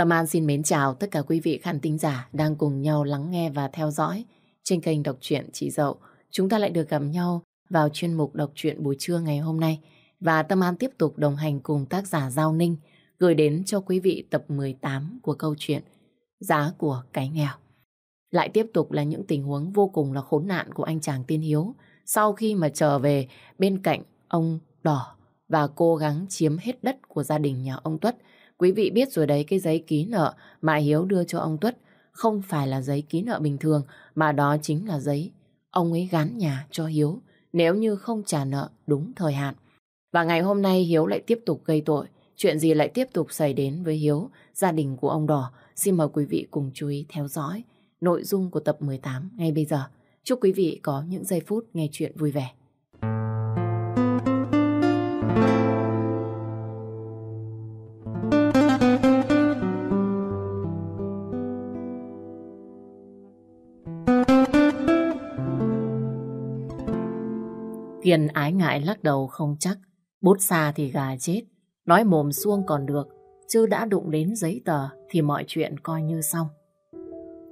Tâm An xin mến chào tất cả quý vị khán tính giả đang cùng nhau lắng nghe và theo dõi trên kênh Đọc truyện Chị Dậu. Chúng ta lại được gặp nhau vào chuyên mục Đọc truyện buổi trưa ngày hôm nay. Và Tâm An tiếp tục đồng hành cùng tác giả Giao Ninh gửi đến cho quý vị tập 18 của câu chuyện Giá của cái nghèo. Lại tiếp tục là những tình huống vô cùng là khốn nạn của anh chàng Tiên Hiếu sau khi mà trở về bên cạnh ông Đỏ và cố gắng chiếm hết đất của gia đình nhà ông Tuất Quý vị biết rồi đấy cái giấy ký nợ mà Hiếu đưa cho ông Tuất không phải là giấy ký nợ bình thường mà đó chính là giấy ông ấy gắn nhà cho Hiếu nếu như không trả nợ đúng thời hạn. Và ngày hôm nay Hiếu lại tiếp tục gây tội. Chuyện gì lại tiếp tục xảy đến với Hiếu, gia đình của ông Đỏ? Xin mời quý vị cùng chú ý theo dõi nội dung của tập 18 ngay bây giờ. Chúc quý vị có những giây phút nghe chuyện vui vẻ. Hiền ái ngại lắc đầu không chắc. Bút xa thì gà chết. Nói mồm xuông còn được. Chứ đã đụng đến giấy tờ thì mọi chuyện coi như xong.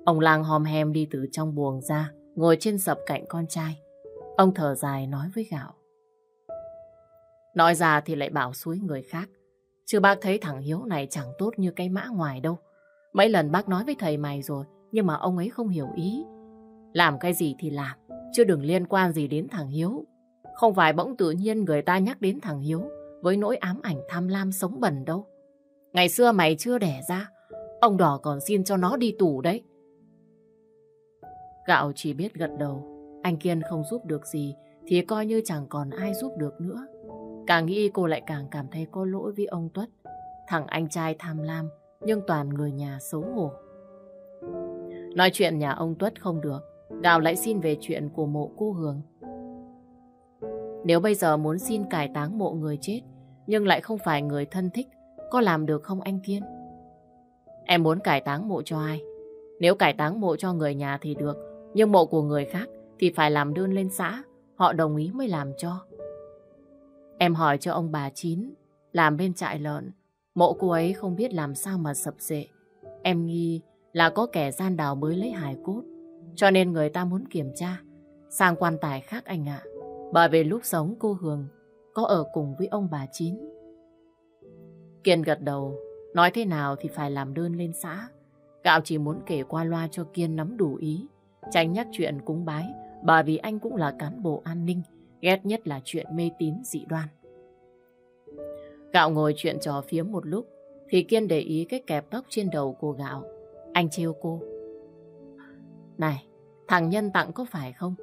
Ông lang hòm hem đi từ trong buồng ra, ngồi trên sập cạnh con trai. Ông thở dài nói với Gạo. Nói ra thì lại bảo suối người khác. Chứ bác thấy thằng Hiếu này chẳng tốt như cái mã ngoài đâu. Mấy lần bác nói với thầy mày rồi, nhưng mà ông ấy không hiểu ý. Làm cái gì thì làm, chứ đừng liên quan gì đến thằng Hiếu. Không phải bỗng tự nhiên người ta nhắc đến thằng Hiếu với nỗi ám ảnh tham lam sống bẩn đâu. Ngày xưa mày chưa đẻ ra, ông đỏ còn xin cho nó đi tù đấy. Gạo chỉ biết gật đầu, anh Kiên không giúp được gì thì coi như chẳng còn ai giúp được nữa. Càng nghĩ cô lại càng cảm thấy có lỗi với ông Tuất, thằng anh trai tham lam nhưng toàn người nhà xấu hổ. Nói chuyện nhà ông Tuất không được, Gạo lại xin về chuyện của mộ cô Hường. Nếu bây giờ muốn xin cải táng mộ người chết, nhưng lại không phải người thân thích, có làm được không anh Kiên? Em muốn cải táng mộ cho ai? Nếu cải táng mộ cho người nhà thì được, nhưng mộ của người khác thì phải làm đơn lên xã, họ đồng ý mới làm cho. Em hỏi cho ông bà Chín, làm bên trại lợn, mộ cô ấy không biết làm sao mà sập sệ. Em nghi là có kẻ gian đào mới lấy hài cốt, cho nên người ta muốn kiểm tra. Sang quan tài khác anh ạ bởi vì lúc sống cô Hường có ở cùng với ông bà Chín. Kiên gật đầu, nói thế nào thì phải làm đơn lên xã. Gạo chỉ muốn kể qua loa cho Kiên nắm đủ ý, tránh nhắc chuyện cúng bái, bởi vì anh cũng là cán bộ an ninh, ghét nhất là chuyện mê tín dị đoan. Gạo ngồi chuyện trò phía một lúc, thì Kiên để ý cái kẹp tóc trên đầu của Gạo. Anh trêu cô. Này, thằng Nhân tặng có phải không?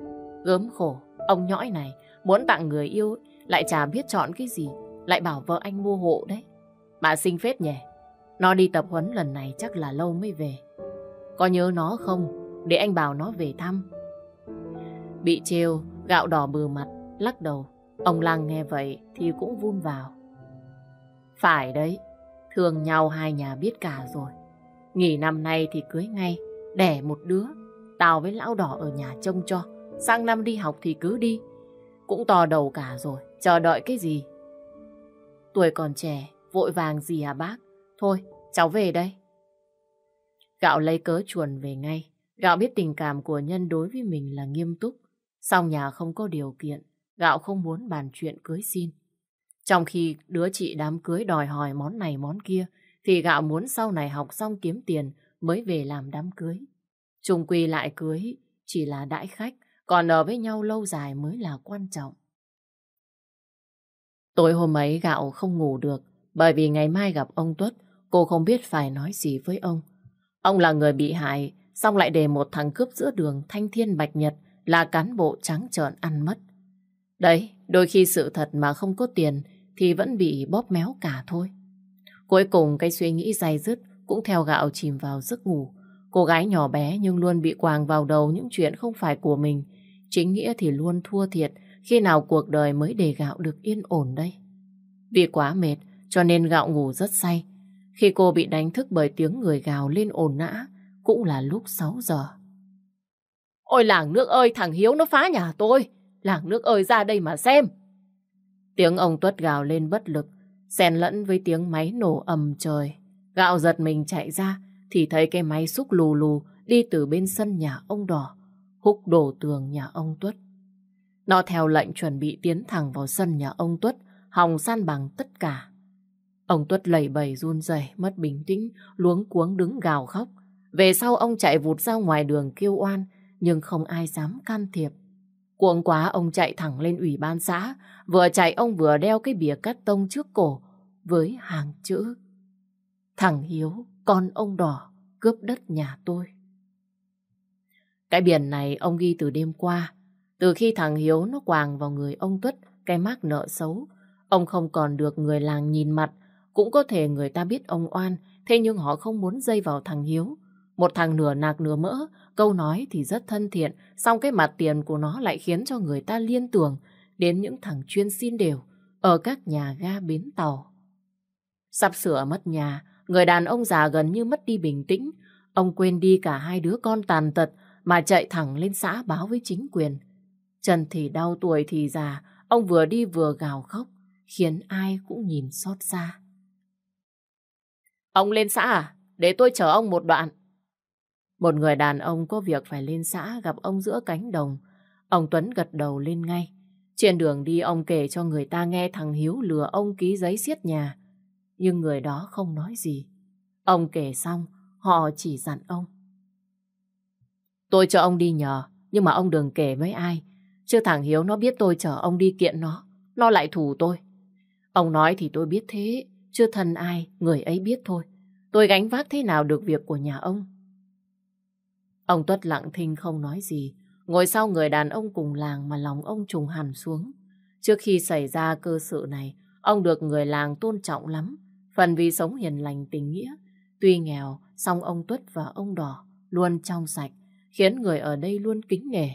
Gớm khổ, Ông nhõi này muốn tặng người yêu lại chả biết chọn cái gì, lại bảo vợ anh mua hộ đấy. bà xinh phết nhỉ, nó đi tập huấn lần này chắc là lâu mới về. Có nhớ nó không? Để anh bảo nó về thăm. Bị trêu, gạo đỏ bừa mặt, lắc đầu. Ông Lăng nghe vậy thì cũng vun vào. Phải đấy, thường nhau hai nhà biết cả rồi. Nghỉ năm nay thì cưới ngay, đẻ một đứa. Tao với lão đỏ ở nhà trông cho. Sang năm đi học thì cứ đi. Cũng to đầu cả rồi, chờ đợi cái gì? Tuổi còn trẻ, vội vàng gì à bác? Thôi, cháu về đây. Gạo lấy cớ chuồn về ngay. Gạo biết tình cảm của nhân đối với mình là nghiêm túc. Song nhà không có điều kiện, gạo không muốn bàn chuyện cưới xin. Trong khi đứa chị đám cưới đòi hỏi món này món kia, thì gạo muốn sau này học xong kiếm tiền mới về làm đám cưới. Trung quy lại cưới chỉ là đãi khách, còn ở với nhau lâu dài mới là quan trọng. Tối hôm ấy gạo không ngủ được, bởi vì ngày mai gặp ông Tuất, cô không biết phải nói gì với ông. Ông là người bị hại, xong lại để một thằng cướp giữa đường thanh thiên bạch nhật là cán bộ trắng trợn ăn mất. Đấy, đôi khi sự thật mà không có tiền thì vẫn bị bóp méo cả thôi. Cuối cùng cái suy nghĩ dày dứt cũng theo gạo chìm vào giấc ngủ. Cô gái nhỏ bé nhưng luôn bị quàng vào đầu những chuyện không phải của mình Chính nghĩa thì luôn thua thiệt khi nào cuộc đời mới để gạo được yên ổn đây. Vì quá mệt cho nên gạo ngủ rất say. Khi cô bị đánh thức bởi tiếng người gào lên ồn nã cũng là lúc 6 giờ. Ôi làng nước ơi thằng Hiếu nó phá nhà tôi. Làng nước ơi ra đây mà xem. Tiếng ông Tuất gào lên bất lực xen lẫn với tiếng máy nổ ầm trời. Gạo giật mình chạy ra thì thấy cái máy xúc lù lù đi từ bên sân nhà ông đỏ húc đổ tường nhà ông Tuất. Nó theo lệnh chuẩn bị tiến thẳng vào sân nhà ông Tuất, hòng san bằng tất cả. Ông Tuất lẩy bẩy run rẩy, mất bình tĩnh, luống cuống đứng gào khóc. Về sau ông chạy vụt ra ngoài đường kêu oan, nhưng không ai dám can thiệp. Cuồng quá ông chạy thẳng lên ủy ban xã, vừa chạy ông vừa đeo cái bìa cắt tông trước cổ với hàng chữ. Thằng Hiếu, con ông đỏ, cướp đất nhà tôi. Cái biển này ông ghi từ đêm qua. Từ khi thằng Hiếu nó quàng vào người ông Tuất cái mác nợ xấu, ông không còn được người làng nhìn mặt. Cũng có thể người ta biết ông oan, thế nhưng họ không muốn dây vào thằng Hiếu. Một thằng nửa nạc nửa mỡ, câu nói thì rất thân thiện, song cái mặt tiền của nó lại khiến cho người ta liên tưởng đến những thằng chuyên xin đều ở các nhà ga bến tàu. Sắp sửa mất nhà, người đàn ông già gần như mất đi bình tĩnh. Ông quên đi cả hai đứa con tàn tật, mà chạy thẳng lên xã báo với chính quyền. Trần thì đau tuổi thì già, ông vừa đi vừa gào khóc, khiến ai cũng nhìn xót xa. Ông lên xã à? Để tôi chờ ông một đoạn. Một người đàn ông có việc phải lên xã gặp ông giữa cánh đồng. Ông Tuấn gật đầu lên ngay. Trên đường đi ông kể cho người ta nghe thằng Hiếu lừa ông ký giấy xiết nhà. Nhưng người đó không nói gì. Ông kể xong, họ chỉ dặn ông. Tôi cho ông đi nhờ, nhưng mà ông đừng kể với ai. chưa thằng Hiếu nó biết tôi chở ông đi kiện nó, nó lại thù tôi. Ông nói thì tôi biết thế, chưa thân ai, người ấy biết thôi. Tôi gánh vác thế nào được việc của nhà ông. Ông Tuất lặng thinh không nói gì, ngồi sau người đàn ông cùng làng mà lòng ông trùng hẳn xuống. Trước khi xảy ra cơ sự này, ông được người làng tôn trọng lắm, phần vì sống hiền lành tình nghĩa. Tuy nghèo, song ông Tuất và ông Đỏ luôn trong sạch, khiến người ở đây luôn kính nể.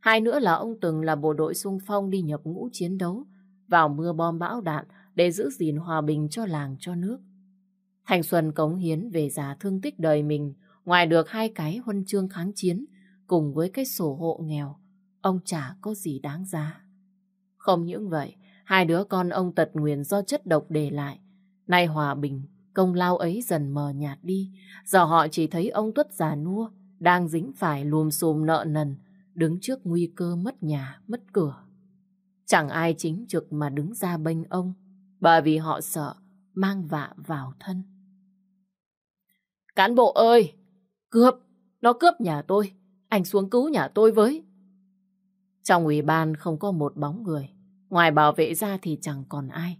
Hai nữa là ông từng là bộ đội xung phong đi nhập ngũ chiến đấu, vào mưa bom bão đạn để giữ gìn hòa bình cho làng cho nước. Thành Xuân cống hiến về già thương tích đời mình, ngoài được hai cái huân chương kháng chiến cùng với cái sổ hộ nghèo, ông chả có gì đáng giá. Không những vậy, hai đứa con ông tật nguyền do chất độc để lại. Nay hòa bình, công lao ấy dần mờ nhạt đi, giờ họ chỉ thấy ông tuất già nua, đang dính phải lùm xùm nợ nần, đứng trước nguy cơ mất nhà, mất cửa. Chẳng ai chính trực mà đứng ra bênh ông, bởi vì họ sợ mang vạ vào thân. Cán bộ ơi! Cướp! Nó cướp nhà tôi! Anh xuống cứu nhà tôi với! Trong ủy ban không có một bóng người. Ngoài bảo vệ ra thì chẳng còn ai.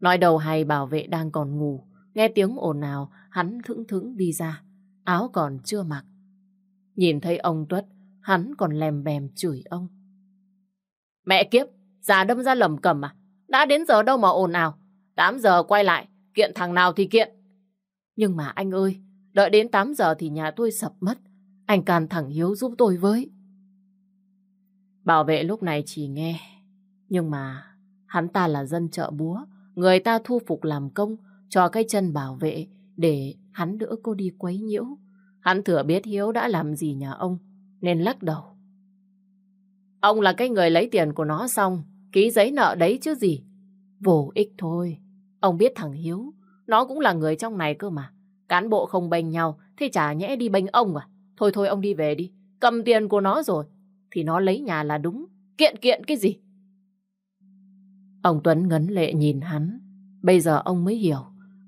Nói đầu hay bảo vệ đang còn ngủ. Nghe tiếng ồn nào, hắn thững thững đi ra. Áo còn chưa mặc. Nhìn thấy ông Tuất, hắn còn lèm bèm chửi ông. Mẹ kiếp, già đâm ra lầm cầm à? Đã đến giờ đâu mà ồn ào. 8 giờ quay lại, kiện thằng nào thì kiện. Nhưng mà anh ơi, đợi đến 8 giờ thì nhà tôi sập mất. Anh can thẳng Hiếu giúp tôi với. Bảo vệ lúc này chỉ nghe. Nhưng mà hắn ta là dân chợ búa. Người ta thu phục làm công cho cái chân bảo vệ để hắn đỡ cô đi quấy nhiễu. Hắn thừa biết Hiếu đã làm gì nhà ông, nên lắc đầu. Ông là cái người lấy tiền của nó xong, ký giấy nợ đấy chứ gì. Vô ích thôi. Ông biết thằng Hiếu, nó cũng là người trong này cơ mà. Cán bộ không bênh nhau, thế chả nhẽ đi bênh ông à? Thôi thôi ông đi về đi, cầm tiền của nó rồi. Thì nó lấy nhà là đúng, kiện kiện cái gì? Ông Tuấn ngấn lệ nhìn hắn. Bây giờ ông mới hiểu,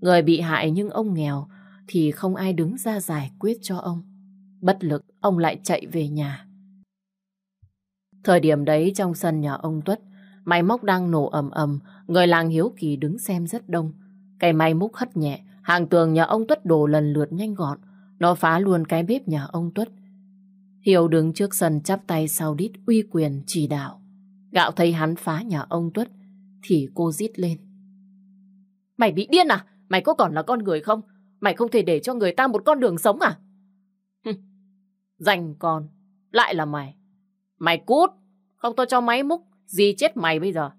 người bị hại nhưng ông nghèo, thì không ai đứng ra giải quyết cho ông. Bất lực, ông lại chạy về nhà. Thời điểm đấy trong sân nhà ông Tuất, máy móc đang nổ ầm ầm, người làng hiếu kỳ đứng xem rất đông. Cái máy múc hất nhẹ, hàng tường nhà ông Tuất đổ lần lượt nhanh gọn, nó phá luôn cái bếp nhà ông Tuất. Hiếu đứng trước sân chắp tay sau đít uy quyền chỉ đạo. Gạo thấy hắn phá nhà ông Tuất, thì cô rít lên. Mày bị điên à? Mày có còn là con người không? Mày không thể để cho người ta một con đường sống à? Dành con, lại là mày. Mày cút, không tao cho máy múc, gì chết mày bây giờ.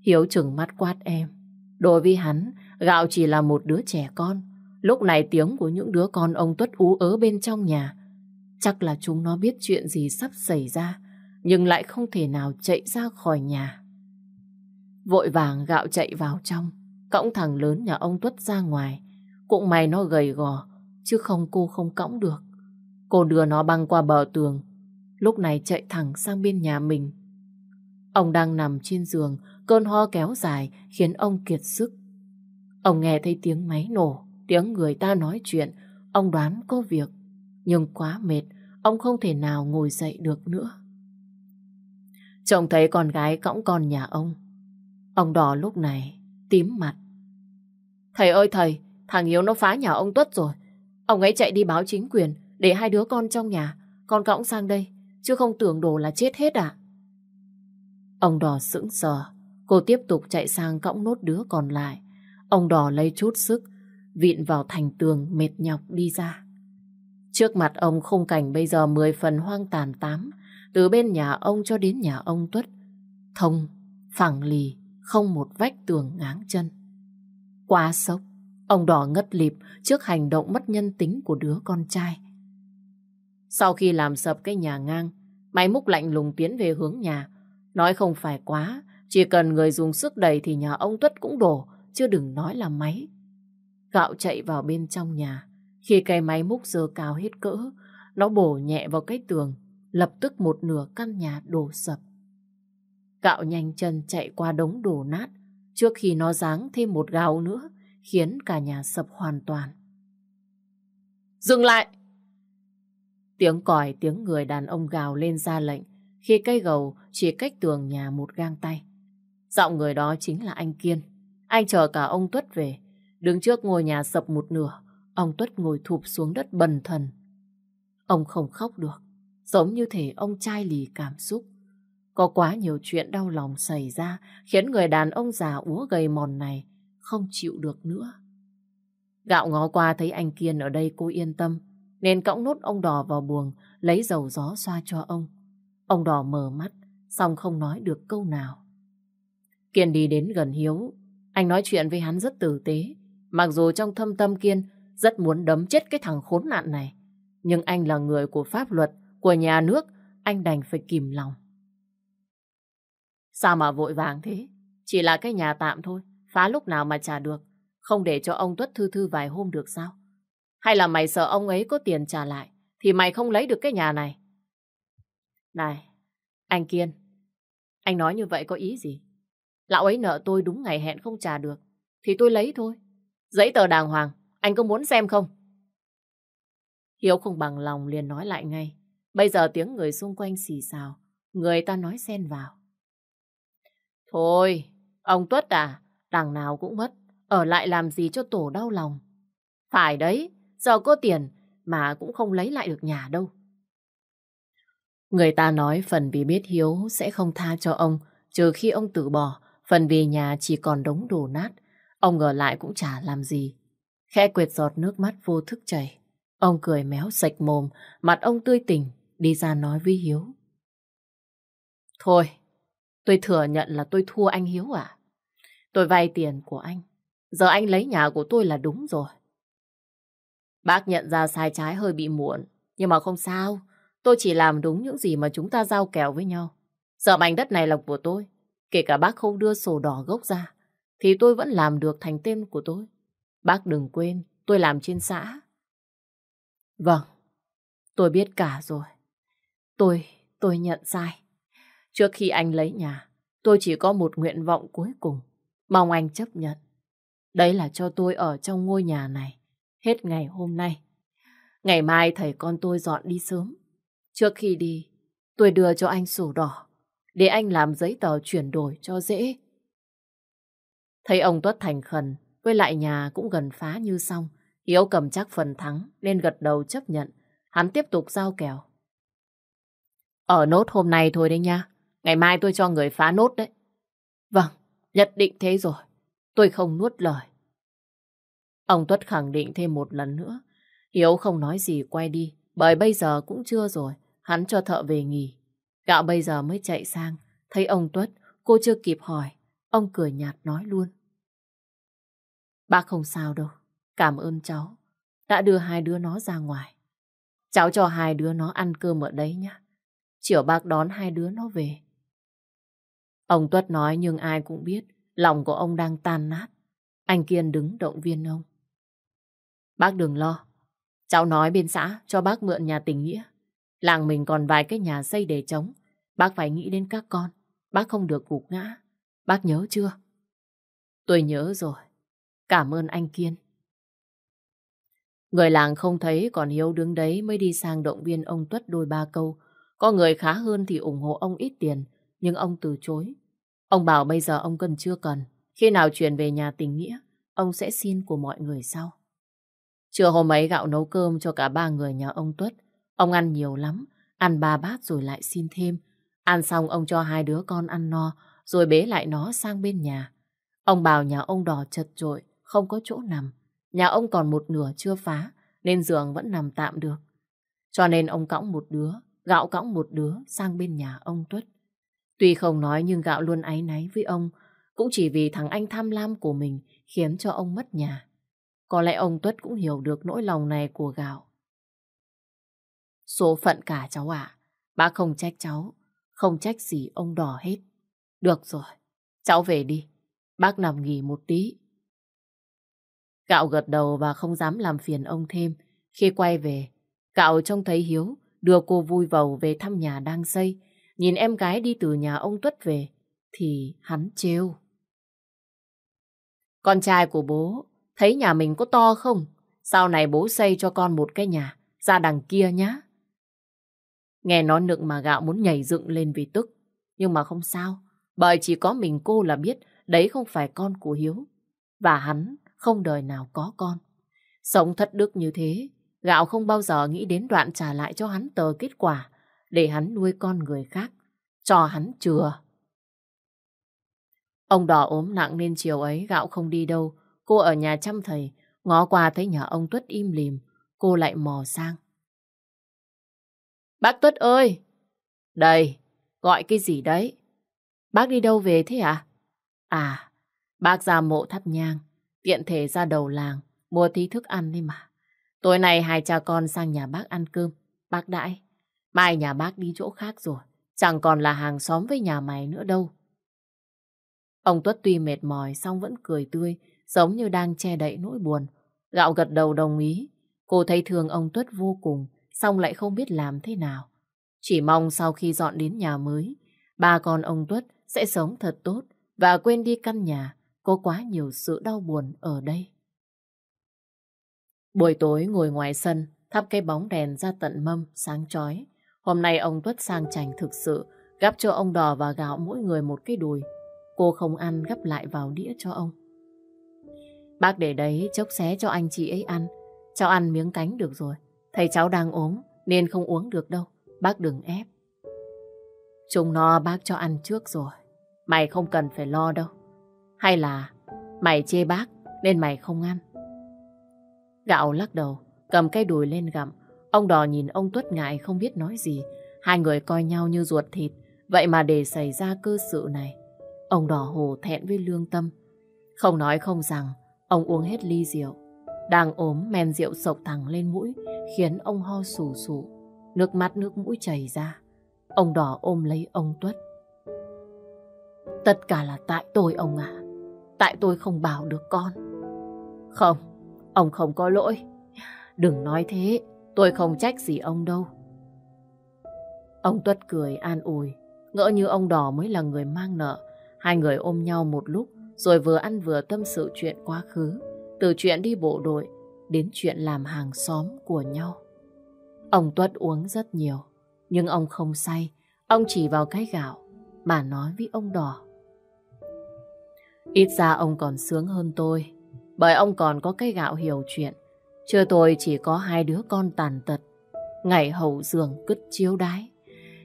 Hiếu chừng mắt quát em. Đối với hắn, gạo chỉ là một đứa trẻ con. Lúc này tiếng của những đứa con ông Tuất ú ớ bên trong nhà. Chắc là chúng nó biết chuyện gì sắp xảy ra, nhưng lại không thể nào chạy ra khỏi nhà. Vội vàng gạo chạy vào trong, cõng thằng lớn nhà ông Tuất ra ngoài. Cũng may nó gầy gò, chứ không cô không cõng được. Cô đưa nó băng qua bờ tường, lúc này chạy thẳng sang bên nhà mình. Ông đang nằm trên giường, cơn ho kéo dài khiến ông kiệt sức. Ông nghe thấy tiếng máy nổ, tiếng người ta nói chuyện, ông đoán có việc. Nhưng quá mệt, ông không thể nào ngồi dậy được nữa. Trông thấy con gái cõng con nhà ông. Ông đỏ lúc này, tím mặt. Thầy ơi thầy, Thằng Hiếu nó phá nhà ông Tuất rồi. Ông ấy chạy đi báo chính quyền để hai đứa con trong nhà. Con cõng sang đây, chứ không tưởng đồ là chết hết à? Ông đỏ sững sờ. Cô tiếp tục chạy sang cõng nốt đứa còn lại. Ông đỏ lấy chút sức, vịn vào thành tường mệt nhọc đi ra. Trước mặt ông khung cảnh bây giờ mười phần hoang tàn tám, từ bên nhà ông cho đến nhà ông Tuất. Thông, phẳng lì, không một vách tường ngáng chân. Quá sốc. Ông đỏ ngất lịp trước hành động mất nhân tính của đứa con trai. Sau khi làm sập cái nhà ngang, máy múc lạnh lùng tiến về hướng nhà. Nói không phải quá, chỉ cần người dùng sức đầy thì nhà ông Tuất cũng đổ, chứ đừng nói là máy. Gạo chạy vào bên trong nhà. Khi cái máy múc dơ cao hết cỡ, nó bổ nhẹ vào cái tường, lập tức một nửa căn nhà đổ sập. Gạo nhanh chân chạy qua đống đổ nát, trước khi nó giáng thêm một gạo nữa, khiến cả nhà sập hoàn toàn. Dừng lại! Tiếng còi, tiếng người đàn ông gào lên ra lệnh khi cây gầu chỉ cách tường nhà một gang tay. Giọng người đó chính là anh Kiên. Anh chờ cả ông Tuất về. Đứng trước ngôi nhà sập một nửa, ông Tuất ngồi thụp xuống đất bần thần. Ông không khóc được, giống như thể ông trai lì cảm xúc. Có quá nhiều chuyện đau lòng xảy ra khiến người đàn ông già úa gầy mòn này không chịu được nữa. Gạo ngó qua thấy anh Kiên ở đây cô yên tâm, nên cõng nốt ông đỏ vào buồng, lấy dầu gió xoa cho ông. Ông đỏ mở mắt, xong không nói được câu nào. Kiên đi đến gần Hiếu, anh nói chuyện với hắn rất tử tế, mặc dù trong thâm tâm Kiên rất muốn đấm chết cái thằng khốn nạn này. Nhưng anh là người của pháp luật, của nhà nước, anh đành phải kìm lòng. Sao mà vội vàng thế? Chỉ là cái nhà tạm thôi phá lúc nào mà trả được, không để cho ông Tuất thư thư vài hôm được sao? Hay là mày sợ ông ấy có tiền trả lại, thì mày không lấy được cái nhà này? Này, anh Kiên, anh nói như vậy có ý gì? Lão ấy nợ tôi đúng ngày hẹn không trả được, thì tôi lấy thôi. Giấy tờ đàng hoàng, anh có muốn xem không? Hiếu không bằng lòng liền nói lại ngay. Bây giờ tiếng người xung quanh xì xào, người ta nói xen vào. Thôi, ông Tuất à, Đằng nào cũng mất, ở lại làm gì cho tổ đau lòng. Phải đấy, giờ có tiền mà cũng không lấy lại được nhà đâu. Người ta nói phần vì biết Hiếu sẽ không tha cho ông, trừ khi ông từ bỏ, phần vì nhà chỉ còn đống đổ nát. Ông ở lại cũng chả làm gì. Khẽ quệt giọt nước mắt vô thức chảy. Ông cười méo sạch mồm, mặt ông tươi tỉnh, đi ra nói với Hiếu. Thôi, tôi thừa nhận là tôi thua anh Hiếu à? Tôi vay tiền của anh. Giờ anh lấy nhà của tôi là đúng rồi. Bác nhận ra sai trái hơi bị muộn. Nhưng mà không sao. Tôi chỉ làm đúng những gì mà chúng ta giao kèo với nhau. Giờ mảnh đất này là của tôi. Kể cả bác không đưa sổ đỏ gốc ra. Thì tôi vẫn làm được thành tên của tôi. Bác đừng quên. Tôi làm trên xã. Vâng. Tôi biết cả rồi. Tôi, tôi nhận sai. Trước khi anh lấy nhà, tôi chỉ có một nguyện vọng cuối cùng. Mong anh chấp nhận. Đấy là cho tôi ở trong ngôi nhà này. Hết ngày hôm nay. Ngày mai thầy con tôi dọn đi sớm. Trước khi đi, tôi đưa cho anh sổ đỏ. Để anh làm giấy tờ chuyển đổi cho dễ. Thấy ông Tuất thành khẩn, với lại nhà cũng gần phá như xong. Hiếu cầm chắc phần thắng nên gật đầu chấp nhận. Hắn tiếp tục giao kèo. Ở nốt hôm nay thôi đấy nha. Ngày mai tôi cho người phá nốt đấy. Vâng, Nhất định thế rồi. Tôi không nuốt lời. Ông Tuất khẳng định thêm một lần nữa. Hiếu không nói gì quay đi. Bởi bây giờ cũng chưa rồi. Hắn cho thợ về nghỉ. Gạo bây giờ mới chạy sang. Thấy ông Tuất, cô chưa kịp hỏi. Ông cười nhạt nói luôn. Bác không sao đâu. Cảm ơn cháu. Đã đưa hai đứa nó ra ngoài. Cháu cho hai đứa nó ăn cơm ở đấy nhá. Chiều bác đón hai đứa nó về. Ông Tuất nói nhưng ai cũng biết lòng của ông đang tan nát. Anh Kiên đứng động viên ông. Bác đừng lo. Cháu nói bên xã cho bác mượn nhà tình nghĩa. Làng mình còn vài cái nhà xây để trống. Bác phải nghĩ đến các con. Bác không được gục ngã. Bác nhớ chưa? Tôi nhớ rồi. Cảm ơn anh Kiên. Người làng không thấy còn Hiếu đứng đấy mới đi sang động viên ông Tuất đôi ba câu. Có người khá hơn thì ủng hộ ông ít tiền, nhưng ông từ chối Ông bảo bây giờ ông cần chưa cần. Khi nào chuyển về nhà tình nghĩa, ông sẽ xin của mọi người sau. Trưa hôm ấy gạo nấu cơm cho cả ba người nhà ông Tuất. Ông ăn nhiều lắm, ăn ba bát rồi lại xin thêm. Ăn xong ông cho hai đứa con ăn no, rồi bế lại nó sang bên nhà. Ông bảo nhà ông đỏ chật trội, không có chỗ nằm. Nhà ông còn một nửa chưa phá, nên giường vẫn nằm tạm được. Cho nên ông cõng một đứa, gạo cõng một đứa sang bên nhà ông Tuất. Tuy không nói nhưng gạo luôn áy náy với ông, cũng chỉ vì thằng anh tham lam của mình khiến cho ông mất nhà. Có lẽ ông Tuất cũng hiểu được nỗi lòng này của gạo. Số phận cả cháu ạ, bác không trách cháu, không trách gì ông đỏ hết. Được rồi, cháu về đi, bác nằm nghỉ một tí. Gạo gật đầu và không dám làm phiền ông thêm. Khi quay về, gạo trông thấy Hiếu đưa cô vui vầu về thăm nhà đang xây, nhìn em gái đi từ nhà ông Tuất về, thì hắn trêu. Con trai của bố, thấy nhà mình có to không? Sau này bố xây cho con một cái nhà, ra đằng kia nhá. Nghe nói nựng mà gạo muốn nhảy dựng lên vì tức. Nhưng mà không sao, bởi chỉ có mình cô là biết đấy không phải con của Hiếu. Và hắn không đời nào có con. Sống thất đức như thế, gạo không bao giờ nghĩ đến đoạn trả lại cho hắn tờ kết quả để hắn nuôi con người khác, cho hắn chừa. Ông đỏ ốm nặng nên chiều ấy gạo không đi đâu, cô ở nhà chăm thầy, ngó qua thấy nhà ông Tuất im lìm, cô lại mò sang. Bác Tuất ơi! Đây, gọi cái gì đấy? Bác đi đâu về thế à? À, bác ra mộ thắp nhang, tiện thể ra đầu làng, mua tí thức ăn đi mà. Tối nay hai cha con sang nhà bác ăn cơm, bác đãi. Mai nhà bác đi chỗ khác rồi, chẳng còn là hàng xóm với nhà mày nữa đâu. Ông Tuất tuy mệt mỏi song vẫn cười tươi, giống như đang che đậy nỗi buồn. Gạo gật đầu đồng ý, cô thấy thương ông Tuất vô cùng, song lại không biết làm thế nào. Chỉ mong sau khi dọn đến nhà mới, ba con ông Tuất sẽ sống thật tốt và quên đi căn nhà có quá nhiều sự đau buồn ở đây. Buổi tối ngồi ngoài sân, thắp cây bóng đèn ra tận mâm, sáng chói. Hôm nay ông Tuất sang chảnh thực sự, gắp cho ông đỏ và gạo mỗi người một cái đùi. Cô không ăn gắp lại vào đĩa cho ông. Bác để đấy chốc xé cho anh chị ấy ăn. Cháu ăn miếng cánh được rồi. Thầy cháu đang ốm nên không uống được đâu. Bác đừng ép. Chúng no bác cho ăn trước rồi. Mày không cần phải lo đâu. Hay là mày chê bác nên mày không ăn. Gạo lắc đầu, cầm cái đùi lên gặm. Ông đò nhìn ông Tuất ngại không biết nói gì. Hai người coi nhau như ruột thịt. Vậy mà để xảy ra cơ sự này. Ông đỏ hồ thẹn với lương tâm. Không nói không rằng, ông uống hết ly rượu. Đang ốm, men rượu sộc thẳng lên mũi, khiến ông ho sù sụ. Nước mắt nước mũi chảy ra. Ông đỏ ôm lấy ông Tuất. Tất cả là tại tôi ông À. Tại tôi không bảo được con. Không, ông không có lỗi. Đừng nói thế, Tôi không trách gì ông đâu. Ông Tuất cười an ủi. Ngỡ như ông đỏ mới là người mang nợ. Hai người ôm nhau một lúc rồi vừa ăn vừa tâm sự chuyện quá khứ. Từ chuyện đi bộ đội đến chuyện làm hàng xóm của nhau. Ông Tuất uống rất nhiều. Nhưng ông không say. Ông chỉ vào cái gạo mà nói với ông đỏ. Ít ra ông còn sướng hơn tôi. Bởi ông còn có cái gạo hiểu chuyện chưa tôi chỉ có hai đứa con tàn tật, ngày hậu giường cứt chiếu đái.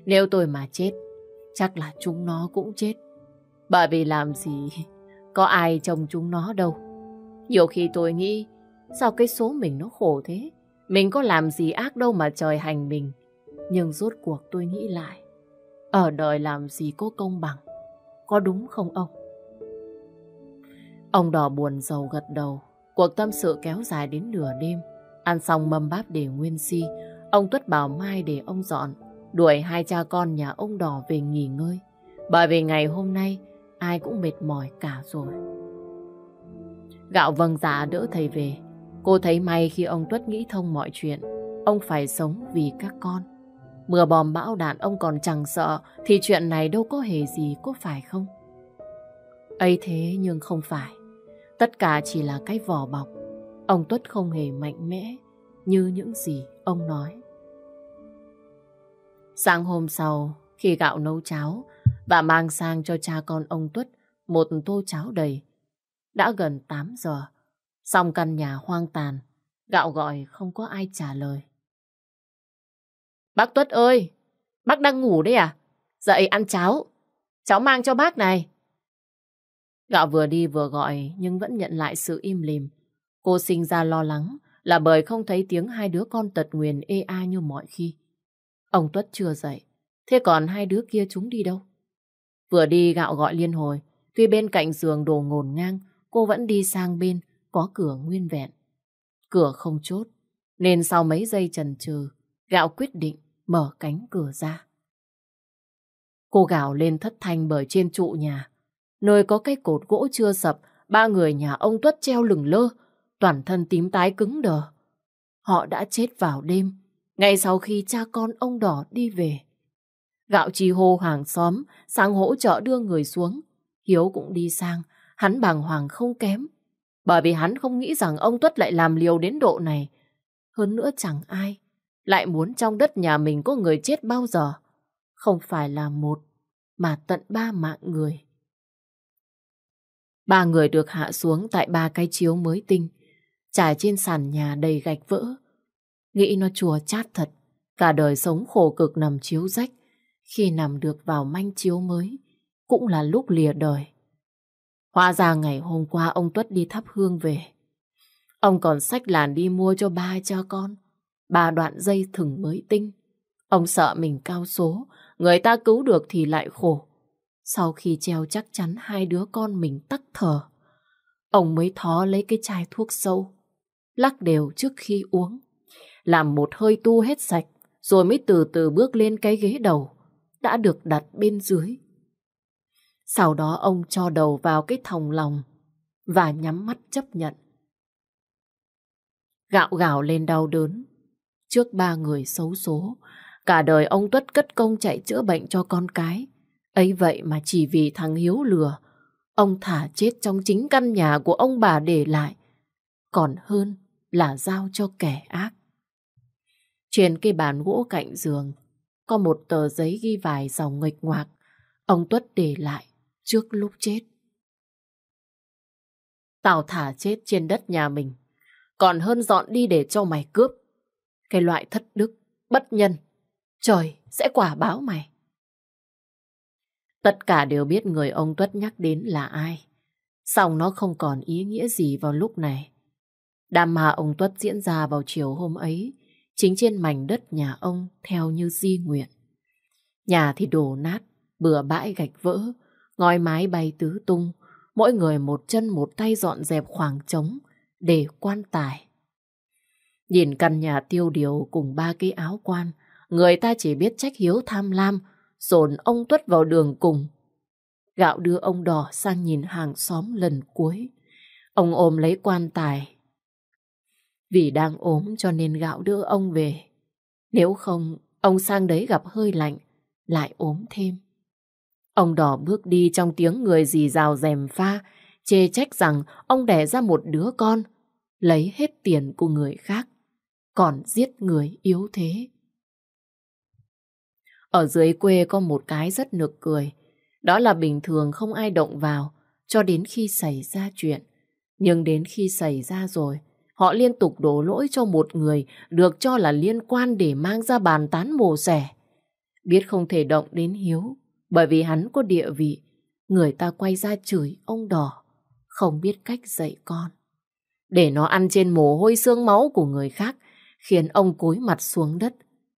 Nếu tôi mà chết, chắc là chúng nó cũng chết. Bởi vì làm gì, có ai trông chúng nó đâu. Nhiều khi tôi nghĩ, sao cái số mình nó khổ thế? Mình có làm gì ác đâu mà trời hành mình. Nhưng rốt cuộc tôi nghĩ lại, ở đời làm gì có công bằng, có đúng không ông? Ông đỏ buồn giàu gật đầu. Cuộc tâm sự kéo dài đến nửa đêm. Ăn xong mâm báp để nguyên si, ông Tuất bảo mai để ông dọn, đuổi hai cha con nhà ông đỏ về nghỉ ngơi. Bởi vì ngày hôm nay, ai cũng mệt mỏi cả rồi. Gạo vâng giả dạ đỡ thầy về. Cô thấy may khi ông Tuất nghĩ thông mọi chuyện. Ông phải sống vì các con. Mưa bom bão đạn ông còn chẳng sợ thì chuyện này đâu có hề gì có phải không? ấy thế nhưng không phải. Tất cả chỉ là cái vỏ bọc. Ông Tuất không hề mạnh mẽ như những gì ông nói. Sáng hôm sau, khi gạo nấu cháo và mang sang cho cha con ông Tuất một tô cháo đầy, đã gần 8 giờ. Xong căn nhà hoang tàn, gạo gọi không có ai trả lời. Bác Tuất ơi, bác đang ngủ đấy à? Dậy ăn cháo, cháu mang cho bác này. Gạo vừa đi vừa gọi nhưng vẫn nhận lại sự im lìm. Cô sinh ra lo lắng là bởi không thấy tiếng hai đứa con tật nguyền ê a như mọi khi. Ông Tuất chưa dậy, thế còn hai đứa kia chúng đi đâu? Vừa đi gạo gọi liên hồi, tuy bên cạnh giường đồ ngổn ngang, cô vẫn đi sang bên, có cửa nguyên vẹn. Cửa không chốt, nên sau mấy giây chần chừ, gạo quyết định mở cánh cửa ra. Cô gào lên thất thanh bởi trên trụ nhà nơi có cái cột gỗ chưa sập, ba người nhà ông Tuất treo lửng lơ, toàn thân tím tái cứng đờ. Họ đã chết vào đêm, ngay sau khi cha con ông đỏ đi về. Gạo trì hô hàng xóm, sang hỗ trợ đưa người xuống. Hiếu cũng đi sang, hắn bàng hoàng không kém. Bởi vì hắn không nghĩ rằng ông Tuất lại làm liều đến độ này. Hơn nữa chẳng ai lại muốn trong đất nhà mình có người chết bao giờ. Không phải là một, mà tận ba mạng người. Ba người được hạ xuống tại ba cái chiếu mới tinh, trải trên sàn nhà đầy gạch vỡ. Nghĩ nó chùa chát thật, cả đời sống khổ cực nằm chiếu rách. Khi nằm được vào manh chiếu mới, cũng là lúc lìa đời. Hóa ra ngày hôm qua ông Tuất đi thắp hương về. Ông còn sách làn đi mua cho ba cho con, ba đoạn dây thừng mới tinh. Ông sợ mình cao số, người ta cứu được thì lại khổ. Sau khi treo chắc chắn hai đứa con mình tắc thở, ông mới thó lấy cái chai thuốc sâu, lắc đều trước khi uống. Làm một hơi tu hết sạch, rồi mới từ từ bước lên cái ghế đầu, đã được đặt bên dưới. Sau đó ông cho đầu vào cái thòng lòng và nhắm mắt chấp nhận. Gạo gạo lên đau đớn, trước ba người xấu số. Cả đời ông Tuất cất công chạy chữa bệnh cho con cái. Ấy vậy mà chỉ vì thằng Hiếu lừa, ông thả chết trong chính căn nhà của ông bà để lại. Còn hơn là giao cho kẻ ác. Trên cây bàn gỗ cạnh giường, có một tờ giấy ghi vài dòng nghịch ngoạc. Ông Tuất để lại trước lúc chết. Tào thả chết trên đất nhà mình, còn hơn dọn đi để cho mày cướp. Cái loại thất đức, bất nhân, trời sẽ quả báo mày. Tất cả đều biết người ông Tuất nhắc đến là ai. Xong nó không còn ý nghĩa gì vào lúc này. Đám ma ông Tuất diễn ra vào chiều hôm ấy, chính trên mảnh đất nhà ông theo như di nguyện. Nhà thì đổ nát, bừa bãi gạch vỡ, ngói mái bay tứ tung, mỗi người một chân một tay dọn dẹp khoảng trống để quan tài. Nhìn căn nhà tiêu điều cùng ba cái áo quan, người ta chỉ biết trách hiếu tham lam, dồn ông Tuất vào đường cùng. Gạo đưa ông đỏ sang nhìn hàng xóm lần cuối. Ông ôm lấy quan tài. Vì đang ốm cho nên gạo đưa ông về. Nếu không, ông sang đấy gặp hơi lạnh, lại ốm thêm. Ông đỏ bước đi trong tiếng người dì rào rèm pha, chê trách rằng ông đẻ ra một đứa con, lấy hết tiền của người khác, còn giết người yếu thế. Ở dưới quê có một cái rất nực cười. Đó là bình thường không ai động vào cho đến khi xảy ra chuyện. Nhưng đến khi xảy ra rồi, họ liên tục đổ lỗi cho một người được cho là liên quan để mang ra bàn tán mồ xẻ. Biết không thể động đến Hiếu bởi vì hắn có địa vị. Người ta quay ra chửi ông đỏ, không biết cách dạy con. Để nó ăn trên mồ hôi xương máu của người khác, khiến ông cúi mặt xuống đất,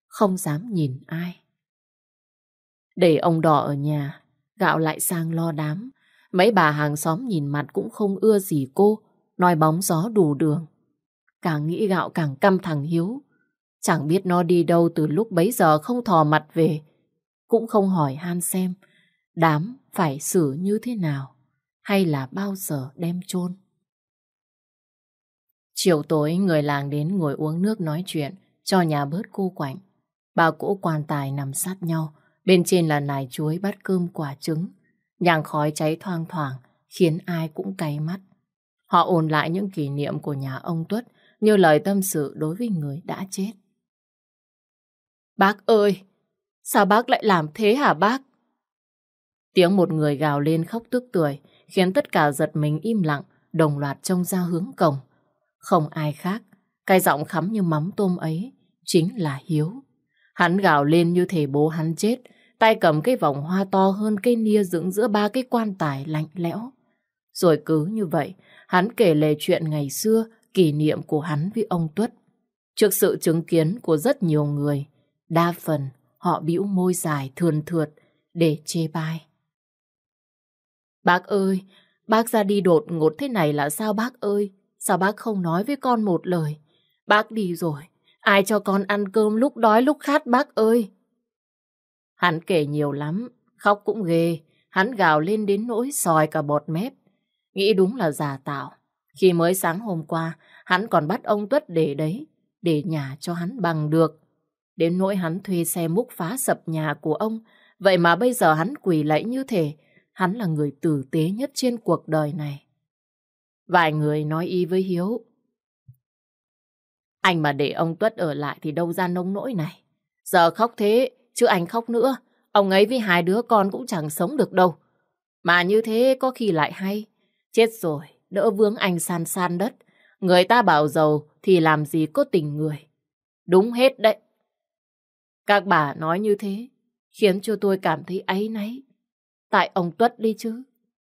không dám nhìn ai. Để ông đỏ ở nhà, gạo lại sang lo đám. Mấy bà hàng xóm nhìn mặt cũng không ưa gì cô, nói bóng gió đủ đường. Càng nghĩ gạo càng căm thằng Hiếu. Chẳng biết nó đi đâu từ lúc bấy giờ không thò mặt về. Cũng không hỏi han xem đám phải xử như thế nào hay là bao giờ đem chôn. Chiều tối người làng đến ngồi uống nước nói chuyện cho nhà bớt cô quạnh. Bà cỗ quan tài nằm sát nhau Bên trên là nải chuối bát cơm quả trứng. Nhàng khói cháy thoang thoảng, khiến ai cũng cay mắt. Họ ồn lại những kỷ niệm của nhà ông Tuất như lời tâm sự đối với người đã chết. Bác ơi! Sao bác lại làm thế hả bác? Tiếng một người gào lên khóc tức tuổi khiến tất cả giật mình im lặng, đồng loạt trông ra hướng cổng. Không ai khác, cái giọng khắm như mắm tôm ấy chính là Hiếu. Hắn gào lên như thể bố hắn chết, tay cầm cái vòng hoa to hơn cây nia dựng giữa ba cái quan tài lạnh lẽo. Rồi cứ như vậy, hắn kể lề chuyện ngày xưa, kỷ niệm của hắn với ông Tuất. Trước sự chứng kiến của rất nhiều người, đa phần họ bĩu môi dài thườn thượt để chê bai. Bác ơi, bác ra đi đột ngột thế này là sao bác ơi? Sao bác không nói với con một lời? Bác đi rồi, Ai cho con ăn cơm lúc đói lúc khát bác ơi? Hắn kể nhiều lắm, khóc cũng ghê. Hắn gào lên đến nỗi sòi cả bọt mép. Nghĩ đúng là giả tạo. Khi mới sáng hôm qua, hắn còn bắt ông Tuất để đấy, để nhà cho hắn bằng được. Đến nỗi hắn thuê xe múc phá sập nhà của ông, vậy mà bây giờ hắn quỳ lạy như thế, hắn là người tử tế nhất trên cuộc đời này. Vài người nói y với Hiếu, anh mà để ông Tuất ở lại thì đâu ra nông nỗi này. Giờ khóc thế, chứ anh khóc nữa. Ông ấy với hai đứa con cũng chẳng sống được đâu. Mà như thế có khi lại hay. Chết rồi, đỡ vướng anh san san đất. Người ta bảo giàu thì làm gì có tình người. Đúng hết đấy. Các bà nói như thế, khiến cho tôi cảm thấy ấy náy. Tại ông Tuất đi chứ.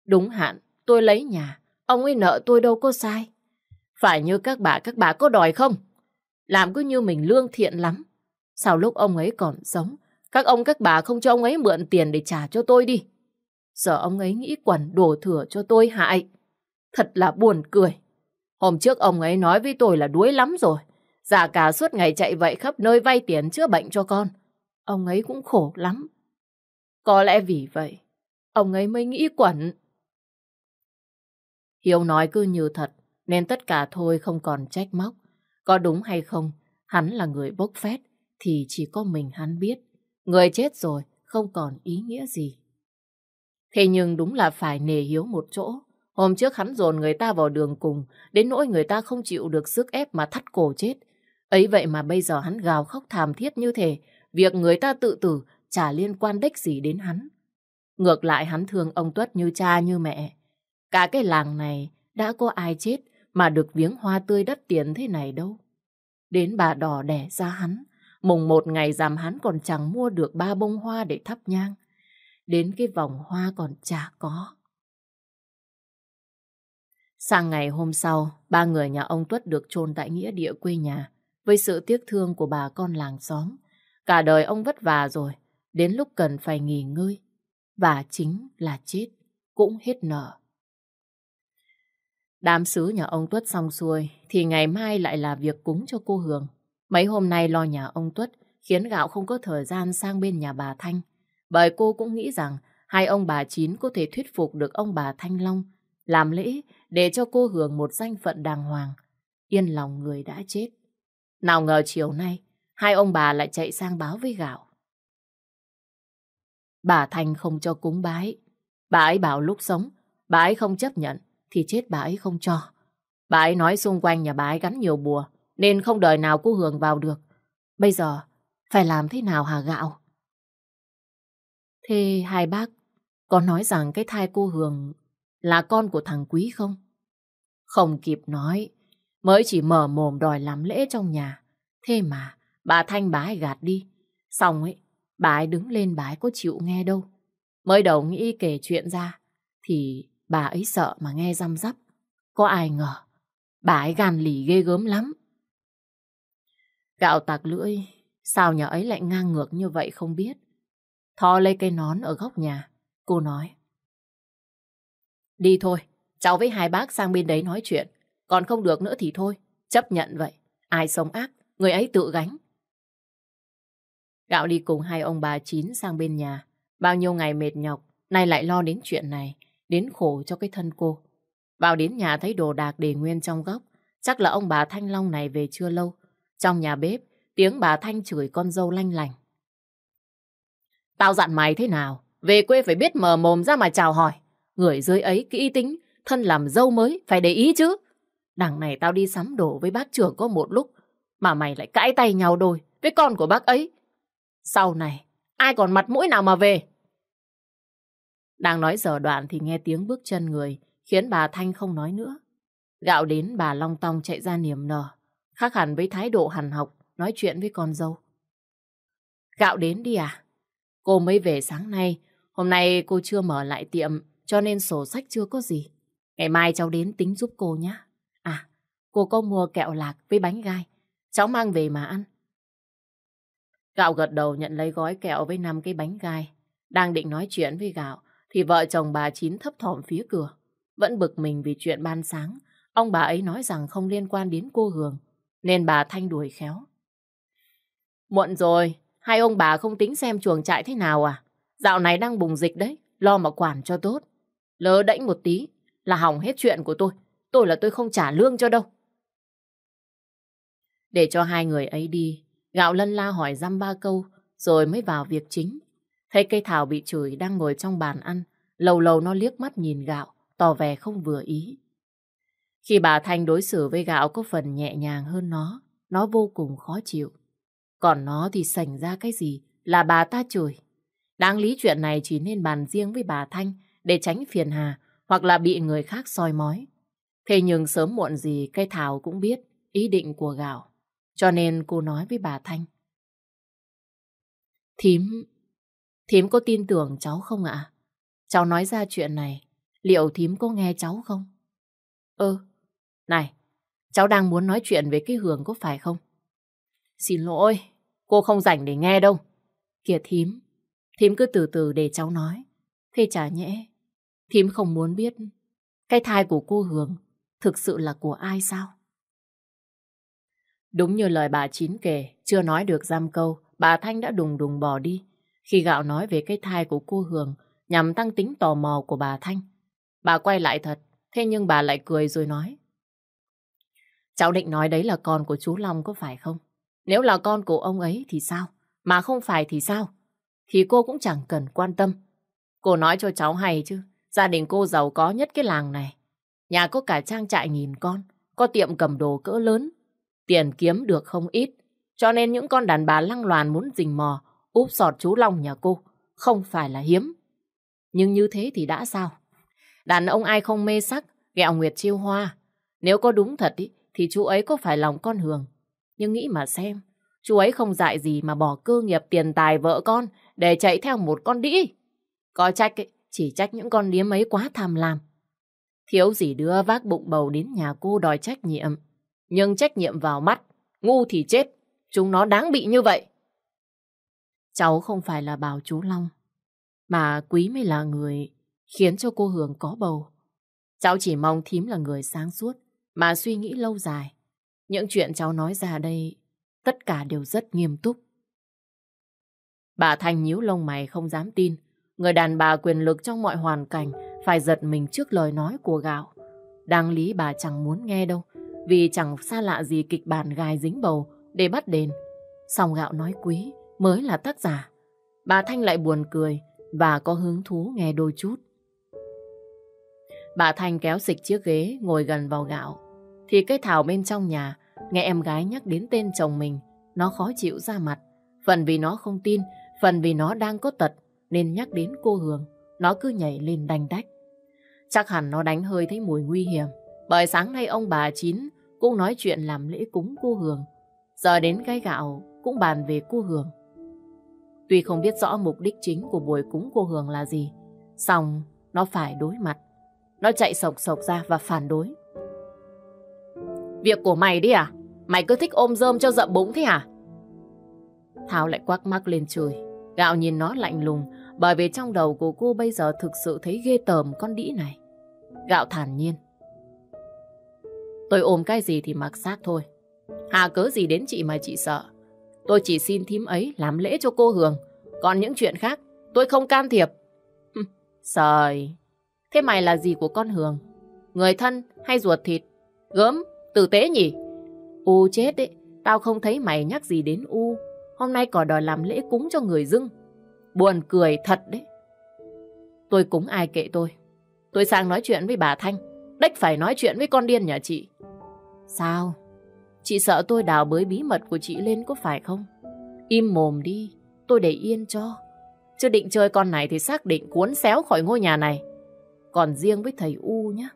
Đúng hạn, tôi lấy nhà, ông ấy nợ tôi đâu có sai. Phải như các bà, các bà có đòi không? Làm cứ như mình lương thiện lắm. Sau lúc ông ấy còn sống, các ông các bà không cho ông ấy mượn tiền để trả cho tôi đi. Giờ ông ấy nghĩ quẩn đổ thừa cho tôi hại. Thật là buồn cười. Hôm trước ông ấy nói với tôi là đuối lắm rồi. Già cả suốt ngày chạy vậy khắp nơi vay tiền chữa bệnh cho con. Ông ấy cũng khổ lắm. Có lẽ vì vậy, ông ấy mới nghĩ quẩn. Hiếu nói cứ như thật, nên tất cả thôi không còn trách móc. Có đúng hay không, hắn là người bốc phét thì chỉ có mình hắn biết. Người chết rồi, không còn ý nghĩa gì. Thế nhưng đúng là phải nề hiếu một chỗ. Hôm trước hắn dồn người ta vào đường cùng, đến nỗi người ta không chịu được sức ép mà thắt cổ chết. Ấy vậy mà bây giờ hắn gào khóc thảm thiết như thế, việc người ta tự tử chả liên quan đích gì đến hắn. Ngược lại hắn thương ông Tuất như cha như mẹ. Cả cái làng này đã có ai chết mà được viếng hoa tươi đắt tiền thế này đâu. Đến bà đỏ đẻ ra hắn, mùng một ngày giảm hắn còn chẳng mua được ba bông hoa để thắp nhang. Đến cái vòng hoa còn chả có. Sang ngày hôm sau, ba người nhà ông Tuất được chôn tại nghĩa địa quê nhà với sự tiếc thương của bà con làng xóm. Cả đời ông vất vả rồi, đến lúc cần phải nghỉ ngơi. Và chính là chết, cũng hết nợ. Đám sứ nhà ông Tuất xong xuôi thì ngày mai lại là việc cúng cho cô Hường. Mấy hôm nay lo nhà ông Tuất khiến gạo không có thời gian sang bên nhà bà Thanh. Bởi cô cũng nghĩ rằng hai ông bà Chín có thể thuyết phục được ông bà Thanh Long làm lễ để cho cô hưởng một danh phận đàng hoàng. Yên lòng người đã chết. Nào ngờ chiều nay, hai ông bà lại chạy sang báo với gạo. Bà Thanh không cho cúng bái. Bà ấy bảo lúc sống, bà ấy không chấp nhận thì chết bà ấy không cho. Bà ấy nói xung quanh nhà bà ấy gắn nhiều bùa, nên không đời nào cô Hường vào được. Bây giờ, phải làm thế nào hả gạo? Thế hai bác có nói rằng cái thai cô Hường là con của thằng Quý không? Không kịp nói, mới chỉ mở mồm đòi làm lễ trong nhà. Thế mà, bà Thanh bà ấy gạt đi. Xong ấy, bà ấy đứng lên bà ấy có chịu nghe đâu. Mới đầu nghĩ kể chuyện ra, thì Bà ấy sợ mà nghe răm rắp. Có ai ngờ, bà ấy gan lì ghê gớm lắm. Gạo tạc lưỡi, sao nhà ấy lại ngang ngược như vậy không biết. Thò lấy cây nón ở góc nhà, cô nói. Đi thôi, cháu với hai bác sang bên đấy nói chuyện. Còn không được nữa thì thôi, chấp nhận vậy. Ai sống ác, người ấy tự gánh. Gạo đi cùng hai ông bà Chín sang bên nhà. Bao nhiêu ngày mệt nhọc, nay lại lo đến chuyện này đến khổ cho cái thân cô. Vào đến nhà thấy đồ đạc để nguyên trong góc, chắc là ông bà Thanh Long này về chưa lâu. Trong nhà bếp, tiếng bà Thanh chửi con dâu lanh lành. Tao dặn mày thế nào? Về quê phải biết mờ mồm ra mà chào hỏi. Người dưới ấy kỹ tính, thân làm dâu mới, phải để ý chứ. Đằng này tao đi sắm đồ với bác trưởng có một lúc, mà mày lại cãi tay nhau đôi với con của bác ấy. Sau này, ai còn mặt mũi nào mà về? Đang nói giờ đoạn thì nghe tiếng bước chân người, khiến bà Thanh không nói nữa. Gạo đến bà long tong chạy ra niềm nở, khác hẳn với thái độ hằn học nói chuyện với con dâu. Gạo đến đi à? Cô mới về sáng nay, hôm nay cô chưa mở lại tiệm cho nên sổ sách chưa có gì. Ngày mai cháu đến tính giúp cô nhé. À, cô có mua kẹo lạc với bánh gai, cháu mang về mà ăn. Gạo gật đầu nhận lấy gói kẹo với năm cái bánh gai. Đang định nói chuyện với Gạo thì vợ chồng bà Chín thấp thỏm phía cửa. Vẫn bực mình vì chuyện ban sáng, ông bà ấy nói rằng không liên quan đến cô Hường, nên bà Thanh đuổi khéo. Muộn rồi, hai ông bà không tính xem chuồng trại thế nào à? Dạo này đang bùng dịch đấy, lo mà quản cho tốt. Lỡ đẫnh một tí là hỏng hết chuyện của tôi, tôi là tôi không trả lương cho đâu. Để cho hai người ấy đi, Gạo lân la hỏi dăm ba câu rồi mới vào việc chính. Thấy cây thảo bị chửi đang ngồi trong bàn ăn, lâu lâu nó liếc mắt nhìn gạo, tỏ vẻ không vừa ý. Khi bà Thanh đối xử với gạo có phần nhẹ nhàng hơn nó, nó vô cùng khó chịu. Còn nó thì sành ra cái gì là bà ta chửi. Đáng lý chuyện này chỉ nên bàn riêng với bà Thanh để tránh phiền hà hoặc là bị người khác soi mói. Thế nhưng sớm muộn gì cây thảo cũng biết ý định của gạo. Cho nên cô nói với bà Thanh. Thím Thím có tin tưởng cháu không ạ? Cháu nói ra chuyện này, liệu thím có nghe cháu không? Ơ, này, cháu đang muốn nói chuyện với cái Hường có phải không? Xin lỗi, cô không rảnh để nghe đâu. Kìa thím, thím cứ từ từ để cháu nói. Thế chả nhẽ, thím không muốn biết cái thai của cô Hường thực sự là của ai sao? Đúng như lời bà Chín kể, chưa nói được giam câu, bà Thanh đã đùng đùng bỏ đi khi gạo nói về cái thai của cô Hường nhằm tăng tính tò mò của bà Thanh. Bà quay lại thật, thế nhưng bà lại cười rồi nói. Cháu định nói đấy là con của chú Long có phải không? Nếu là con của ông ấy thì sao? Mà không phải thì sao? Thì cô cũng chẳng cần quan tâm. Cô nói cho cháu hay chứ, gia đình cô giàu có nhất cái làng này. Nhà có cả trang trại nghìn con, có tiệm cầm đồ cỡ lớn. Tiền kiếm được không ít, cho nên những con đàn bà lăng loàn muốn rình mò úp sọt chú Long nhà cô không phải là hiếm. Nhưng như thế thì đã sao? Đàn ông ai không mê sắc, gẹo nguyệt chiêu hoa. Nếu có đúng thật ý, thì chú ấy có phải lòng con hường. Nhưng nghĩ mà xem, chú ấy không dạy gì mà bỏ cơ nghiệp tiền tài vợ con để chạy theo một con đĩ. Có trách ấy, chỉ trách những con liếm ấy quá tham lam. Thiếu gì đưa vác bụng bầu đến nhà cô đòi trách nhiệm. Nhưng trách nhiệm vào mắt, ngu thì chết, chúng nó đáng bị như vậy. Cháu không phải là bảo chú Long, mà quý mới là người khiến cho cô Hường có bầu. Cháu chỉ mong thím là người sáng suốt, mà suy nghĩ lâu dài. Những chuyện cháu nói ra đây, tất cả đều rất nghiêm túc. Bà Thanh nhíu lông mày không dám tin. Người đàn bà quyền lực trong mọi hoàn cảnh phải giật mình trước lời nói của gạo. Đáng lý bà chẳng muốn nghe đâu, vì chẳng xa lạ gì kịch bản gài dính bầu để bắt đền. Xong gạo nói quý, mới là tác giả. Bà Thanh lại buồn cười và có hứng thú nghe đôi chút. Bà Thanh kéo dịch chiếc ghế ngồi gần vào gạo. Thì cái thảo bên trong nhà nghe em gái nhắc đến tên chồng mình. Nó khó chịu ra mặt. Phần vì nó không tin, phần vì nó đang có tật nên nhắc đến cô Hường. Nó cứ nhảy lên đành đách. Chắc hẳn nó đánh hơi thấy mùi nguy hiểm. Bởi sáng nay ông bà Chín cũng nói chuyện làm lễ cúng cô Hường. Giờ đến cái gạo cũng bàn về cô Hường. Tuy không biết rõ mục đích chính của buổi cúng cô Hường là gì, song nó phải đối mặt. Nó chạy sộc sộc ra và phản đối. Việc của mày đi à? Mày cứ thích ôm rơm cho dậm búng thế à? Thảo lại quắc mắc lên trời. Gạo nhìn nó lạnh lùng bởi vì trong đầu của cô bây giờ thực sự thấy ghê tởm con đĩ này. Gạo thản nhiên. Tôi ôm cái gì thì mặc xác thôi. Hà cớ gì đến chị mà chị sợ. Tôi chỉ xin thím ấy làm lễ cho cô Hường. Còn những chuyện khác, tôi không can thiệp. sời thế mày là gì của con Hường? Người thân hay ruột thịt? Gớm, tử tế nhỉ? U chết đấy, tao không thấy mày nhắc gì đến U. Hôm nay còn đòi làm lễ cúng cho người dưng. Buồn cười thật đấy. Tôi cúng ai kệ tôi. Tôi sang nói chuyện với bà Thanh. Đếch phải nói chuyện với con điên nhà chị. Sao? Chị sợ tôi đào bới bí mật của chị lên có phải không? Im mồm đi, tôi để yên cho. chưa định chơi con này thì xác định cuốn xéo khỏi ngôi nhà này. Còn riêng với thầy U nhé.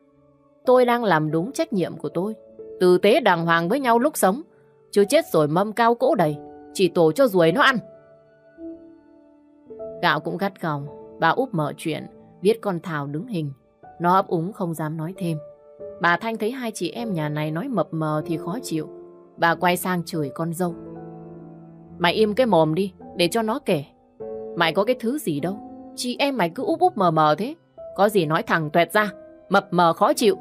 Tôi đang làm đúng trách nhiệm của tôi. Tử tế đàng hoàng với nhau lúc sống. chưa chết rồi mâm cao cỗ đầy. Chỉ tổ cho ruồi nó ăn. Gạo cũng gắt gỏng. Bà úp mở chuyện. viết con Thảo đứng hình. Nó ấp úng không dám nói thêm. Bà Thanh thấy hai chị em nhà này nói mập mờ thì khó chịu. Bà quay sang chửi con dâu. Mày im cái mồm đi, để cho nó kể. Mày có cái thứ gì đâu. Chị em mày cứ úp úp mờ mờ thế. Có gì nói thẳng tuẹt ra, mập mờ khó chịu.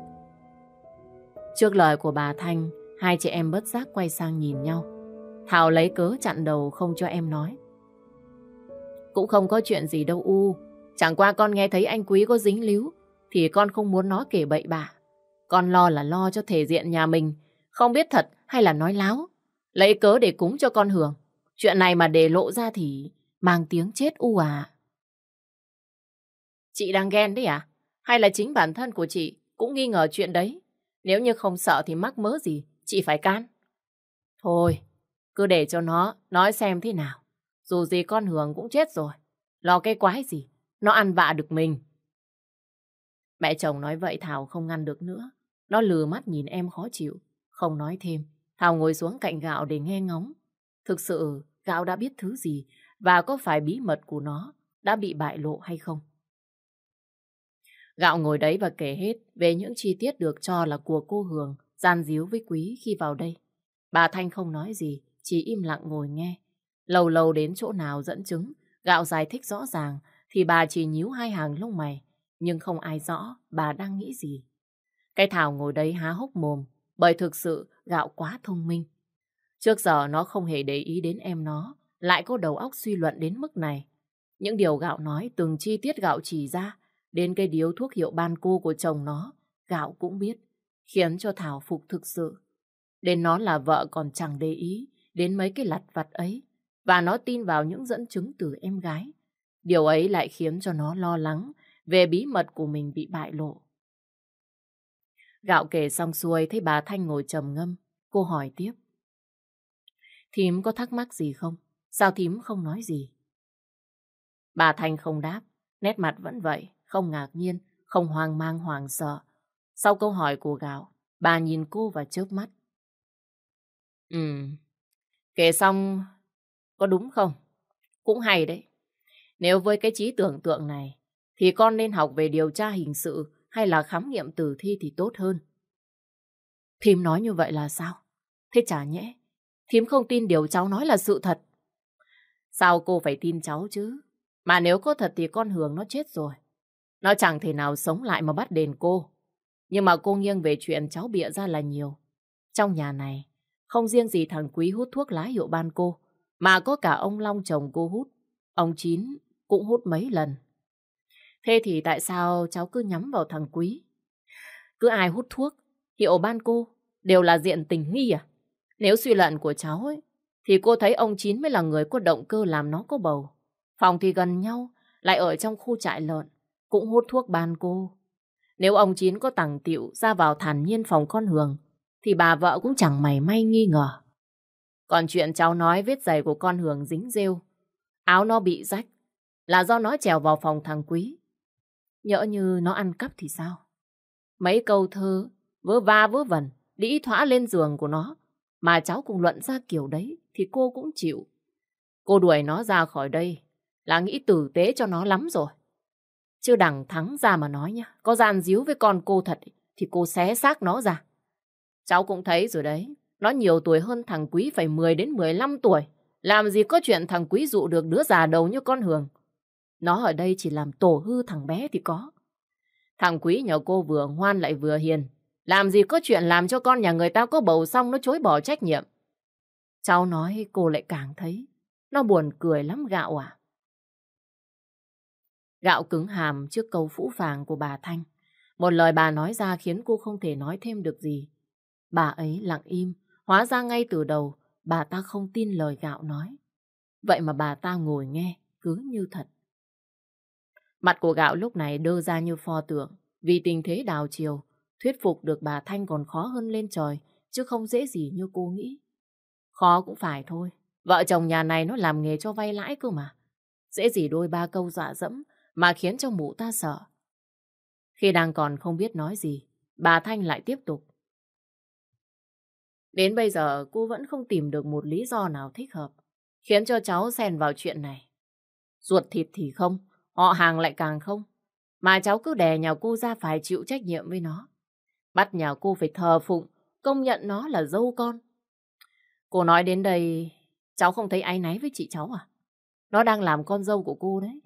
Trước lời của bà Thanh, hai chị em bất giác quay sang nhìn nhau. Thảo lấy cớ chặn đầu không cho em nói. Cũng không có chuyện gì đâu U. Chẳng qua con nghe thấy anh Quý có dính líu, thì con không muốn nó kể bậy bạ. Con lo là lo cho thể diện nhà mình. Không biết thật hay là nói láo, lấy cớ để cúng cho con hưởng. Chuyện này mà để lộ ra thì mang tiếng chết u à. Chị đang ghen đấy à? Hay là chính bản thân của chị cũng nghi ngờ chuyện đấy? Nếu như không sợ thì mắc mớ gì, chị phải can. Thôi, cứ để cho nó nói xem thế nào. Dù gì con Hường cũng chết rồi. Lo cái quái gì, nó ăn vạ được mình. Mẹ chồng nói vậy Thảo không ngăn được nữa. Nó lừa mắt nhìn em khó chịu, không nói thêm. Hào ngồi xuống cạnh gạo để nghe ngóng. Thực sự gạo đã biết thứ gì và có phải bí mật của nó đã bị bại lộ hay không? Gạo ngồi đấy và kể hết về những chi tiết được cho là của cô Hường gian díu với Quý khi vào đây. Bà Thanh không nói gì, chỉ im lặng ngồi nghe. Lâu lâu đến chỗ nào dẫn chứng, gạo giải thích rõ ràng thì bà chỉ nhíu hai hàng lông mày, nhưng không ai rõ bà đang nghĩ gì. Cái Thảo ngồi đấy há hốc mồm, bởi thực sự gạo quá thông minh. Trước giờ nó không hề để ý đến em nó, lại có đầu óc suy luận đến mức này. Những điều gạo nói từng chi tiết gạo chỉ ra, đến cây điếu thuốc hiệu ban cô của chồng nó, gạo cũng biết, khiến cho Thảo phục thực sự. Đến nó là vợ còn chẳng để ý đến mấy cái lặt vặt ấy, và nó tin vào những dẫn chứng từ em gái. Điều ấy lại khiến cho nó lo lắng về bí mật của mình bị bại lộ. Gạo kể xong xuôi thấy bà Thanh ngồi trầm ngâm. Cô hỏi tiếp. Thím có thắc mắc gì không? Sao thím không nói gì? Bà Thanh không đáp. Nét mặt vẫn vậy. Không ngạc nhiên. Không hoang mang hoàng sợ. Sau câu hỏi của gạo, bà nhìn cô và chớp mắt. Ừ, kể xong có đúng không? Cũng hay đấy. Nếu với cái trí tưởng tượng này, thì con nên học về điều tra hình sự hay là khám nghiệm tử thi thì tốt hơn. Thím nói như vậy là sao? Thế chả nhẽ, thím không tin điều cháu nói là sự thật. Sao cô phải tin cháu chứ? Mà nếu có thật thì con Hường nó chết rồi. Nó chẳng thể nào sống lại mà bắt đền cô. Nhưng mà cô nghiêng về chuyện cháu bịa ra là nhiều. Trong nhà này, không riêng gì thằng Quý hút thuốc lá hiệu ban cô, mà có cả ông Long chồng cô hút. Ông Chín cũng hút mấy lần. Thế thì tại sao cháu cứ nhắm vào thằng Quý? Cứ ai hút thuốc, hiệu ban cô đều là diện tình nghi à? Nếu suy luận của cháu ấy, thì cô thấy ông Chín mới là người có động cơ làm nó có bầu. Phòng thì gần nhau, lại ở trong khu trại lợn, cũng hút thuốc ban cô. Nếu ông Chín có tàng tiệu ra vào thản nhiên phòng con Hường, thì bà vợ cũng chẳng mày may nghi ngờ. Còn chuyện cháu nói vết giày của con Hường dính rêu, áo nó bị rách, là do nó trèo vào phòng thằng Quý. Nhỡ như nó ăn cắp thì sao? Mấy câu thơ vớ va vớ vẩn, đĩ thỏa lên giường của nó. Mà cháu cùng luận ra kiểu đấy thì cô cũng chịu. Cô đuổi nó ra khỏi đây là nghĩ tử tế cho nó lắm rồi. chưa đằng thắng ra mà nói nhá, có gian díu với con cô thật thì cô xé xác nó ra. Cháu cũng thấy rồi đấy, nó nhiều tuổi hơn thằng Quý phải 10 đến 15 tuổi. Làm gì có chuyện thằng Quý dụ được đứa già đầu như con Hường. Nó ở đây chỉ làm tổ hư thằng bé thì có. Thằng quý nhà cô vừa ngoan lại vừa hiền. Làm gì có chuyện làm cho con nhà người ta có bầu xong nó chối bỏ trách nhiệm. Cháu nói cô lại càng thấy. Nó buồn cười lắm gạo à. Gạo cứng hàm trước câu phũ phàng của bà Thanh. Một lời bà nói ra khiến cô không thể nói thêm được gì. Bà ấy lặng im, hóa ra ngay từ đầu bà ta không tin lời gạo nói. Vậy mà bà ta ngồi nghe, cứ như thật. Mặt của gạo lúc này đơ ra như pho tượng. Vì tình thế đào chiều, thuyết phục được bà Thanh còn khó hơn lên trời, chứ không dễ gì như cô nghĩ. Khó cũng phải thôi. Vợ chồng nhà này nó làm nghề cho vay lãi cơ mà. Dễ gì đôi ba câu dọa dẫm mà khiến cho mụ ta sợ. Khi đang còn không biết nói gì, bà Thanh lại tiếp tục. Đến bây giờ cô vẫn không tìm được một lý do nào thích hợp khiến cho cháu xen vào chuyện này. Ruột thịt thì không, Họ hàng lại càng không. Mà cháu cứ đè nhà cô ra phải chịu trách nhiệm với nó. Bắt nhà cô phải thờ phụng, công nhận nó là dâu con. Cô nói đến đây, cháu không thấy áy náy với chị cháu à? Nó đang làm con dâu của cô đấy.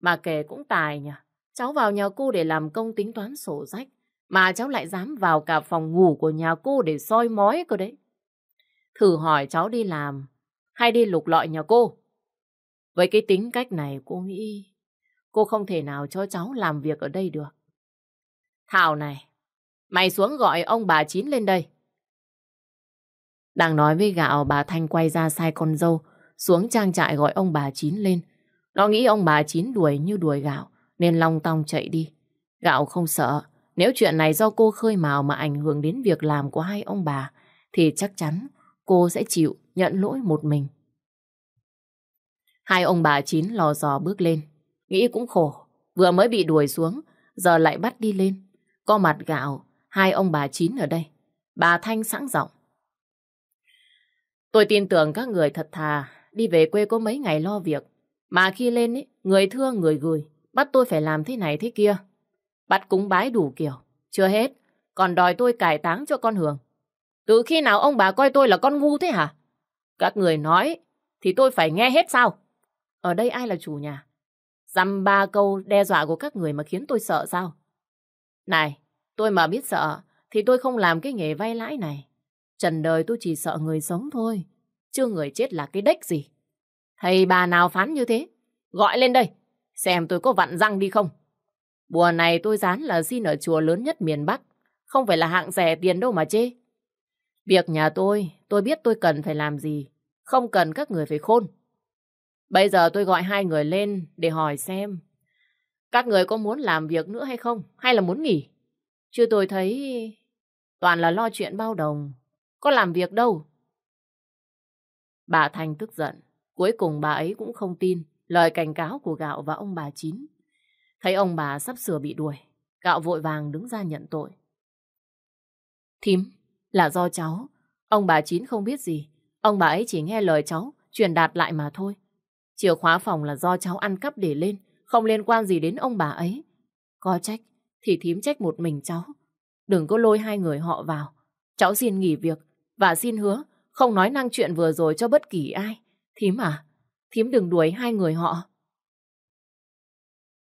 Mà kể cũng tài nhỉ. Cháu vào nhà cô để làm công tính toán sổ sách. Mà cháu lại dám vào cả phòng ngủ của nhà cô để soi mói cơ đấy. Thử hỏi cháu đi làm hay đi lục lọi nhà cô. Với cái tính cách này cô nghĩ Cô không thể nào cho cháu làm việc ở đây được. Thảo này, mày xuống gọi ông bà Chín lên đây. Đang nói với gạo bà Thanh quay ra sai con dâu, xuống trang trại gọi ông bà Chín lên. Nó nghĩ ông bà Chín đuổi như đuổi gạo, nên long tong chạy đi. Gạo không sợ, nếu chuyện này do cô khơi mào mà ảnh hưởng đến việc làm của hai ông bà, thì chắc chắn cô sẽ chịu nhận lỗi một mình. Hai ông bà Chín lò dò bước lên, Nghĩ cũng khổ, vừa mới bị đuổi xuống, giờ lại bắt đi lên. Có mặt gạo, hai ông bà chín ở đây. Bà Thanh sẵn giọng. Tôi tin tưởng các người thật thà, đi về quê có mấy ngày lo việc. Mà khi lên, ấy, người thương người gửi, bắt tôi phải làm thế này thế kia. Bắt cúng bái đủ kiểu, chưa hết, còn đòi tôi cải táng cho con Hường. Từ khi nào ông bà coi tôi là con ngu thế hả? Các người nói thì tôi phải nghe hết sao? Ở đây ai là chủ nhà? Dăm ba câu đe dọa của các người mà khiến tôi sợ sao? Này, tôi mà biết sợ thì tôi không làm cái nghề vay lãi này. Trần đời tôi chỉ sợ người sống thôi, chứ người chết là cái đếch gì. Thầy bà nào phán như thế? Gọi lên đây, xem tôi có vặn răng đi không. Bùa này tôi dán là xin ở chùa lớn nhất miền Bắc, không phải là hạng rẻ tiền đâu mà chê. Việc nhà tôi, tôi biết tôi cần phải làm gì, không cần các người phải khôn. Bây giờ tôi gọi hai người lên để hỏi xem các người có muốn làm việc nữa hay không? Hay là muốn nghỉ? Chứ tôi thấy toàn là lo chuyện bao đồng. Có làm việc đâu. Bà Thành tức giận. Cuối cùng bà ấy cũng không tin lời cảnh cáo của Gạo và ông bà Chín. Thấy ông bà sắp sửa bị đuổi. Gạo vội vàng đứng ra nhận tội. Thím, là do cháu. Ông bà Chín không biết gì. Ông bà ấy chỉ nghe lời cháu, truyền đạt lại mà thôi. Chìa khóa phòng là do cháu ăn cắp để lên, không liên quan gì đến ông bà ấy. Có trách thì thím trách một mình cháu. Đừng có lôi hai người họ vào. Cháu xin nghỉ việc và xin hứa không nói năng chuyện vừa rồi cho bất kỳ ai. Thím à, thím đừng đuổi hai người họ.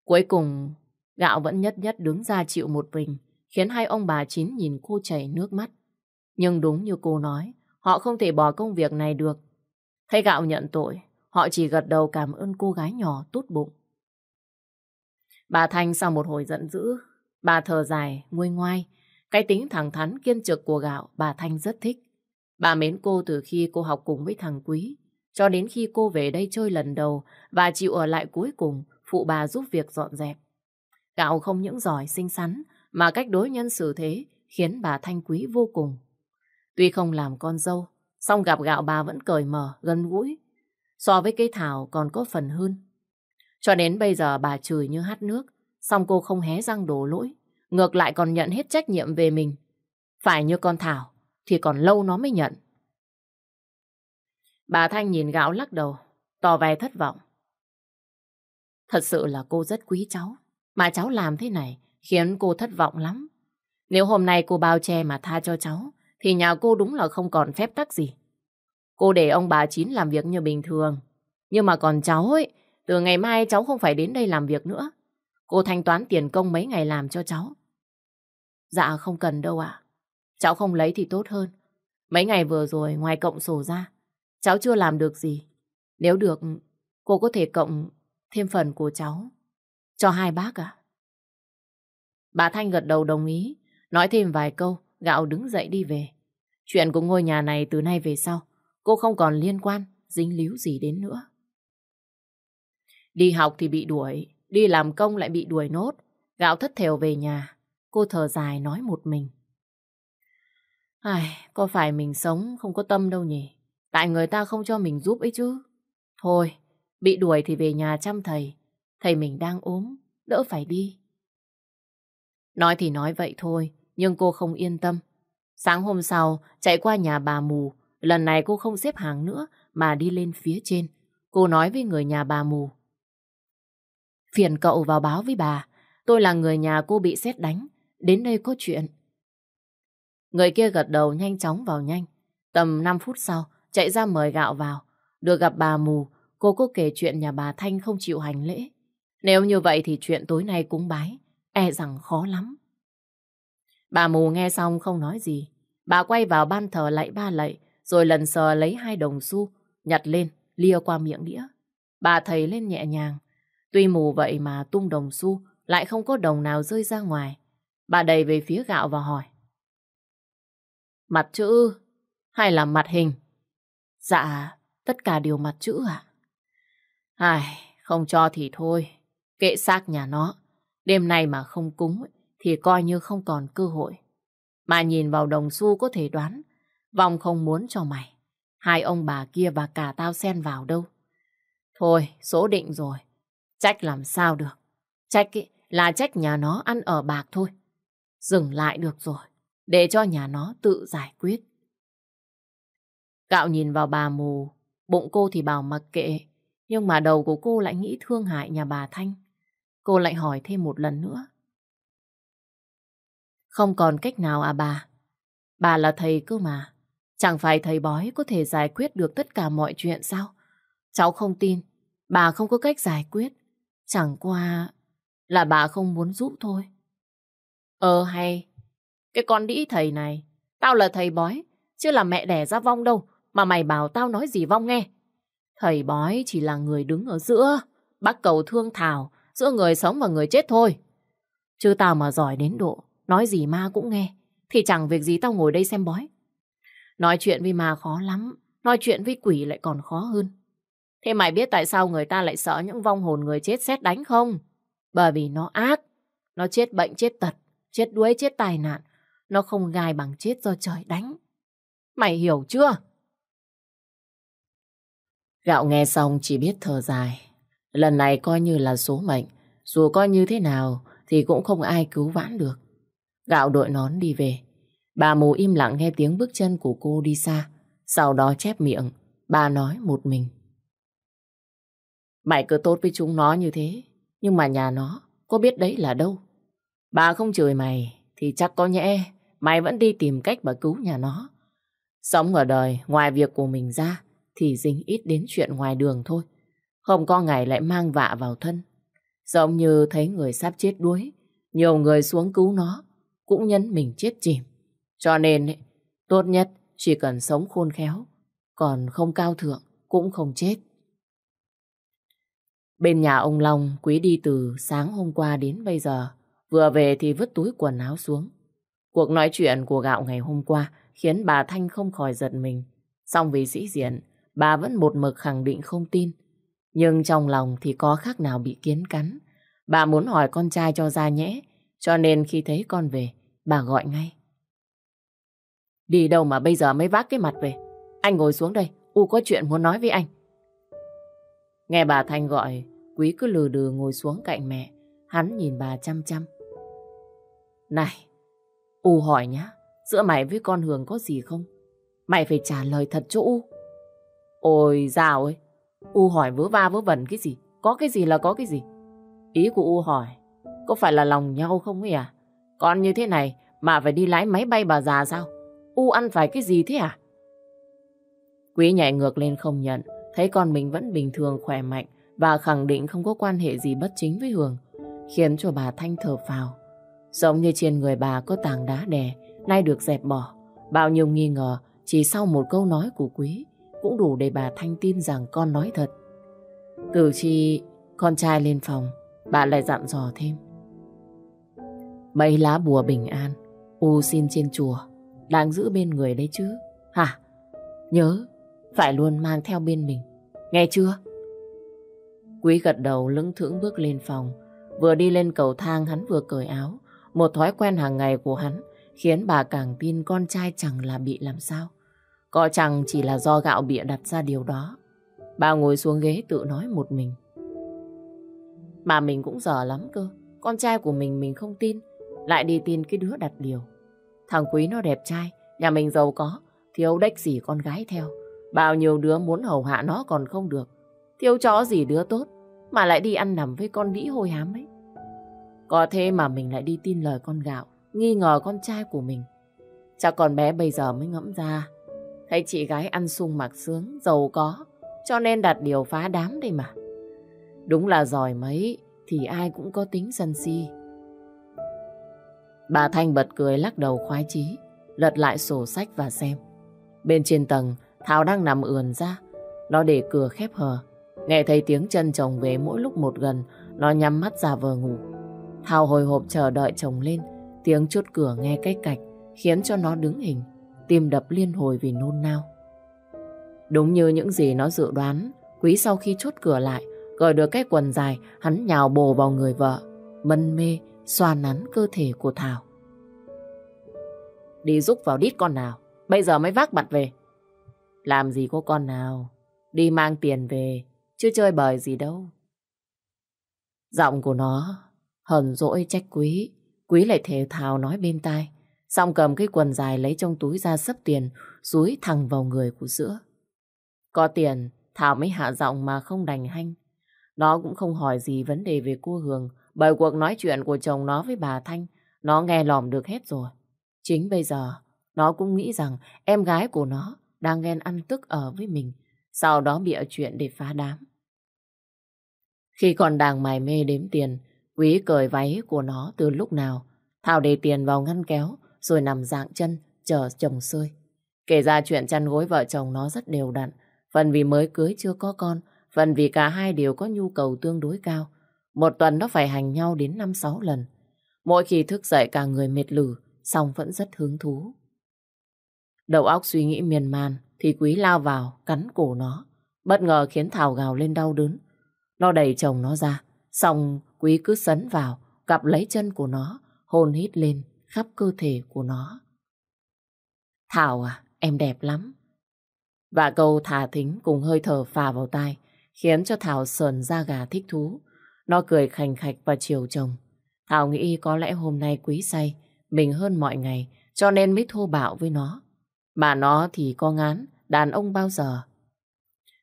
Cuối cùng, gạo vẫn nhất nhất đứng ra chịu một mình, khiến hai ông bà chín nhìn cô chảy nước mắt. Nhưng đúng như cô nói, họ không thể bỏ công việc này được. Thấy gạo nhận tội, Họ chỉ gật đầu cảm ơn cô gái nhỏ tốt bụng. Bà Thanh sau một hồi giận dữ, bà thở dài, nguôi ngoai. Cái tính thẳng thắn kiên trực của gạo bà Thanh rất thích. Bà mến cô từ khi cô học cùng với thằng Quý, cho đến khi cô về đây chơi lần đầu và chịu ở lại cuối cùng phụ bà giúp việc dọn dẹp. Gạo không những giỏi xinh xắn mà cách đối nhân xử thế khiến bà Thanh Quý vô cùng. Tuy không làm con dâu, song gặp gạo bà vẫn cởi mở, gần gũi, so với cái Thảo còn có phần hơn. Cho đến bây giờ bà chửi như hát nước, xong cô không hé răng đổ lỗi, ngược lại còn nhận hết trách nhiệm về mình. Phải như con Thảo, thì còn lâu nó mới nhận. Bà Thanh nhìn gạo lắc đầu, tỏ vẻ thất vọng. Thật sự là cô rất quý cháu, mà cháu làm thế này khiến cô thất vọng lắm. Nếu hôm nay cô bao che mà tha cho cháu, thì nhà cô đúng là không còn phép tắc gì. Cô để ông bà Chín làm việc như bình thường. Nhưng mà còn cháu ấy, từ ngày mai cháu không phải đến đây làm việc nữa. Cô thanh toán tiền công mấy ngày làm cho cháu. Dạ không cần đâu ạ. Cháu không lấy thì tốt hơn. Mấy ngày vừa rồi ngoài cộng sổ ra, cháu chưa làm được gì. Nếu được, cô có thể cộng thêm phần của cháu. Cho hai bác ạ. À? Bà Thanh gật đầu đồng ý, nói thêm vài câu, gạo đứng dậy đi về. Chuyện của ngôi nhà này từ nay về sau Cô không còn liên quan, dính líu gì đến nữa. Đi học thì bị đuổi, đi làm công lại bị đuổi nốt. Gạo thất thèo về nhà, cô thở dài nói một mình. Ai, có phải mình sống không có tâm đâu nhỉ? Tại người ta không cho mình giúp ấy chứ. Thôi, bị đuổi thì về nhà chăm thầy. Thầy mình đang ốm, đỡ phải đi. Nói thì nói vậy thôi, nhưng cô không yên tâm. Sáng hôm sau, chạy qua nhà bà mù, Lần này cô không xếp hàng nữa mà đi lên phía trên. Cô nói với người nhà bà mù. Phiền cậu vào báo với bà. Tôi là người nhà cô bị xét đánh. Đến đây có chuyện. Người kia gật đầu nhanh chóng vào nhanh. Tầm 5 phút sau, chạy ra mời gạo vào. Được gặp bà mù, cô có kể chuyện nhà bà Thanh không chịu hành lễ. Nếu như vậy thì chuyện tối nay cúng bái, e rằng khó lắm. Bà mù nghe xong không nói gì. Bà quay vào ban thờ lạy ba lạy, rồi lần sờ lấy hai đồng xu, nhặt lên, lia qua miệng đĩa. Bà thầy lên nhẹ nhàng, tuy mù vậy mà tung đồng xu, lại không có đồng nào rơi ra ngoài. Bà đầy về phía gạo và hỏi. Mặt chữ hay là mặt hình? Dạ, tất cả đều mặt chữ à? Ai, không cho thì thôi, kệ xác nhà nó. Đêm nay mà không cúng thì coi như không còn cơ hội. Mà nhìn vào đồng xu có thể đoán Vong không muốn cho mày. Hai ông bà kia và cả tao xen vào đâu. Thôi, số định rồi. Trách làm sao được. Trách ý, là trách nhà nó ăn ở bạc thôi. Dừng lại được rồi. Để cho nhà nó tự giải quyết. Cạo nhìn vào bà mù. Bụng cô thì bảo mặc kệ. Nhưng mà đầu của cô lại nghĩ thương hại nhà bà Thanh. Cô lại hỏi thêm một lần nữa. Không còn cách nào à bà? Bà là thầy cơ mà. Chẳng phải thầy bói có thể giải quyết được tất cả mọi chuyện sao? Cháu không tin, bà không có cách giải quyết. Chẳng qua là bà không muốn giúp thôi. Ờ hay, cái con đĩ thầy này, tao là thầy bói, chứ là mẹ đẻ ra vong đâu, mà mày bảo tao nói gì vong nghe. Thầy bói chỉ là người đứng ở giữa, bắt cầu thương thảo, giữa người sống và người chết thôi. Chứ tao mà giỏi đến độ, nói gì ma cũng nghe, thì chẳng việc gì tao ngồi đây xem bói, Nói chuyện với ma khó lắm, nói chuyện với quỷ lại còn khó hơn. Thế mày biết tại sao người ta lại sợ những vong hồn người chết xét đánh không? Bởi vì nó ác, nó chết bệnh chết tật, chết đuối chết tai nạn, nó không gai bằng chết do trời đánh. Mày hiểu chưa? Gạo nghe xong chỉ biết thở dài. Lần này coi như là số mệnh, dù coi như thế nào thì cũng không ai cứu vãn được. Gạo đội nón đi về, Bà mù im lặng nghe tiếng bước chân của cô đi xa. Sau đó chép miệng, bà nói một mình. Mày cứ tốt với chúng nó như thế, nhưng mà nhà nó có biết đấy là đâu. Bà không chửi mày, thì chắc có nhẽ mày vẫn đi tìm cách mà cứu nhà nó. Sống ở đời, ngoài việc của mình ra, thì dính ít đến chuyện ngoài đường thôi. Không có ngày lại mang vạ vào thân. Giống như thấy người sắp chết đuối, nhiều người xuống cứu nó, cũng nhân mình chết chìm. Cho nên, tốt nhất chỉ cần sống khôn khéo, còn không cao thượng cũng không chết. Bên nhà ông Long, Quý đi từ sáng hôm qua đến bây giờ, vừa về thì vứt túi quần áo xuống. Cuộc nói chuyện của gạo ngày hôm qua khiến bà Thanh không khỏi giật mình. Xong vì sĩ diện, bà vẫn một mực khẳng định không tin. Nhưng trong lòng thì có khác nào bị kiến cắn. Bà muốn hỏi con trai cho ra nhẽ, cho nên khi thấy con về, bà gọi ngay. Đi đâu mà bây giờ mới vác cái mặt về. Anh ngồi xuống đây, U có chuyện muốn nói với anh. Nghe bà Thanh gọi, Quý cứ lừ đừ ngồi xuống cạnh mẹ. Hắn nhìn bà chăm chăm. Này, U hỏi nhá, giữa mày với con Hường có gì không? Mày phải trả lời thật cho U. Ôi dào ơi, U hỏi vớ va vớ vẩn cái gì, có cái gì là có cái gì. Ý của U hỏi, có phải là lòng nhau không ấy à? Con như thế này mà phải đi lái máy bay bà già sao? U ăn phải cái gì thế à? Quý nhảy ngược lên không nhận, thấy con mình vẫn bình thường khỏe mạnh và khẳng định không có quan hệ gì bất chính với Hường, khiến cho bà Thanh thở phào. Giống như trên người bà có tàng đá đè, nay được dẹp bỏ. Bao nhiêu nghi ngờ, chỉ sau một câu nói của Quý, cũng đủ để bà Thanh tin rằng con nói thật. Từ khi con trai lên phòng, bà lại dặn dò thêm. Mấy lá bùa bình an, u xin trên chùa, đang giữ bên người đấy chứ. Hả? Nhớ, phải luôn mang theo bên mình. Nghe chưa? Quý gật đầu lững thững bước lên phòng. Vừa đi lên cầu thang hắn vừa cởi áo. Một thói quen hàng ngày của hắn khiến bà càng tin con trai chẳng là bị làm sao. Có chẳng chỉ là do gạo bịa đặt ra điều đó. Bà ngồi xuống ghế tự nói một mình. Bà mình cũng dở lắm cơ. Con trai của mình mình không tin. Lại đi tin cái đứa đặt điều. Thằng Quý nó đẹp trai, nhà mình giàu có, thiếu đếch gì con gái theo. Bao nhiêu đứa muốn hầu hạ nó còn không được. Thiếu chó gì đứa tốt, mà lại đi ăn nằm với con đĩ hôi hám ấy. Có thế mà mình lại đi tin lời con gạo, nghi ngờ con trai của mình. Chắc con bé bây giờ mới ngẫm ra. Thấy chị gái ăn sung mặc sướng, giàu có, cho nên đặt điều phá đám đây mà. Đúng là giỏi mấy, thì ai cũng có tính sân si. Bà Thanh bật cười lắc đầu khoái chí, lật lại sổ sách và xem. Bên trên tầng, Thảo đang nằm ườn ra. Nó để cửa khép hờ. Nghe thấy tiếng chân chồng về mỗi lúc một gần, nó nhắm mắt ra vờ ngủ. Thảo hồi hộp chờ đợi chồng lên. Tiếng chốt cửa nghe cách cạch, khiến cho nó đứng hình, tim đập liên hồi vì nôn nao. Đúng như những gì nó dự đoán, Quý sau khi chốt cửa lại, gọi được cái quần dài, hắn nhào bồ vào người vợ. Mân mê, xoa nắn cơ thể của Thảo. Đi giúp vào đít con nào, bây giờ mới vác mặt về. Làm gì có con nào, đi mang tiền về, Chưa chơi bời gì đâu. Giọng của nó hờn dỗi trách quý, quý lại thề thào nói bên tai. Xong cầm cái quần dài lấy trong túi ra sấp tiền, dúi thẳng vào người của giữa. Có tiền, Thảo mới hạ giọng mà không đành hanh. Nó cũng không hỏi gì vấn đề về cô Hường, bởi cuộc nói chuyện của chồng nó với bà Thanh, nó nghe lòm được hết rồi. Chính bây giờ, nó cũng nghĩ rằng em gái của nó đang ghen ăn tức ở với mình, sau đó bịa chuyện để phá đám. Khi còn đang mải mê đếm tiền, Quý cởi váy của nó từ lúc nào. Thảo để tiền vào ngăn kéo, rồi nằm dạng chân, chờ chồng sơi. Kể ra chuyện chăn gối vợ chồng nó rất đều đặn, phần vì mới cưới chưa có con, phần vì cả hai đều có nhu cầu tương đối cao, một tuần nó phải hành nhau đến 5-6 lần. Mỗi khi thức dậy cả người mệt lử, xong vẫn rất hứng thú. Đầu óc suy nghĩ miền man thì Quý lao vào, cắn cổ nó. Bất ngờ khiến Thảo gào lên đau đớn. Nó đẩy chồng nó ra, xong Quý cứ sấn vào, gặp lấy chân của nó, hôn hít lên khắp cơ thể của nó. Thảo à, em đẹp lắm. Và câu thả thính cùng hơi thở phà vào tai, khiến cho Thảo sờn da gà thích thú. Nó cười khành khạch và chiều chồng. Thảo nghĩ có lẽ hôm nay quý say, mình hơn mọi ngày, cho nên mới thô bạo với nó. Mà nó thì có ngán, đàn ông bao giờ.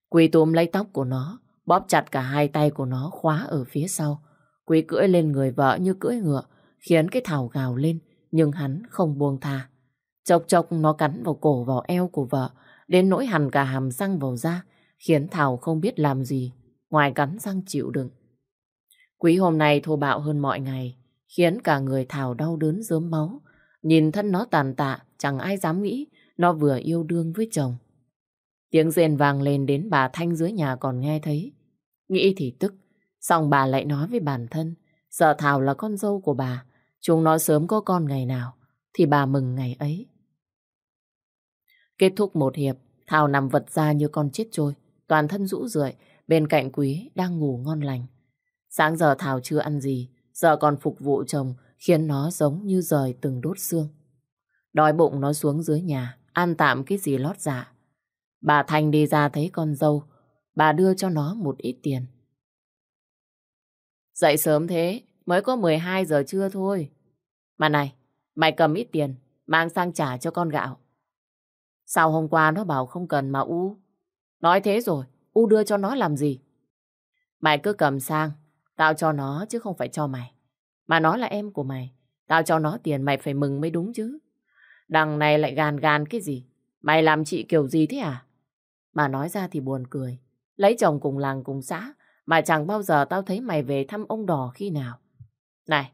Quý túm lấy tóc của nó, bóp chặt cả hai tay của nó khóa ở phía sau. Quý cưỡi lên người vợ như cưỡi ngựa, khiến cái Thảo gào lên, nhưng hắn không buông tha. Chọc chọc nó cắn vào cổ vào eo của vợ, đến nỗi hằn cả hàm răng vào da, khiến Thảo không biết làm gì, ngoài cắn răng chịu đựng. Quý hôm nay thô bạo hơn mọi ngày, khiến cả người Thảo đau đớn dớm máu. Nhìn thân nó tàn tạ, chẳng ai dám nghĩ nó vừa yêu đương với chồng. Tiếng rên vàng lên đến bà Thanh dưới nhà còn nghe thấy. Nghĩ thì tức, xong bà lại nói với bản thân, sợ Thảo là con dâu của bà, chúng nó sớm có con ngày nào, thì bà mừng ngày ấy. Kết thúc một hiệp, Thảo nằm vật ra như con chết trôi, toàn thân rũ rượi, bên cạnh quý đang ngủ ngon lành. Sáng giờ Thảo chưa ăn gì, giờ còn phục vụ chồng khiến nó giống như rời từng đốt xương. Đói bụng nó xuống dưới nhà, ăn tạm cái gì lót dạ. Bà Thanh đi ra thấy con dâu, bà đưa cho nó một ít tiền. Dậy sớm thế, mới có 12 giờ trưa thôi. Mà này, mày cầm ít tiền, mang sang trả cho con gạo. Sao hôm qua nó bảo không cần mà U? Nói thế rồi, U đưa cho nó làm gì? Mày cứ cầm sang, Tao cho nó chứ không phải cho mày. Mà nó là em của mày. Tao cho nó tiền mày phải mừng mới đúng chứ. Đằng này lại gàn gàn cái gì? Mày làm chị kiểu gì thế à? Mà nói ra thì buồn cười. Lấy chồng cùng làng cùng xã mà chẳng bao giờ tao thấy mày về thăm ông đỏ khi nào. Này,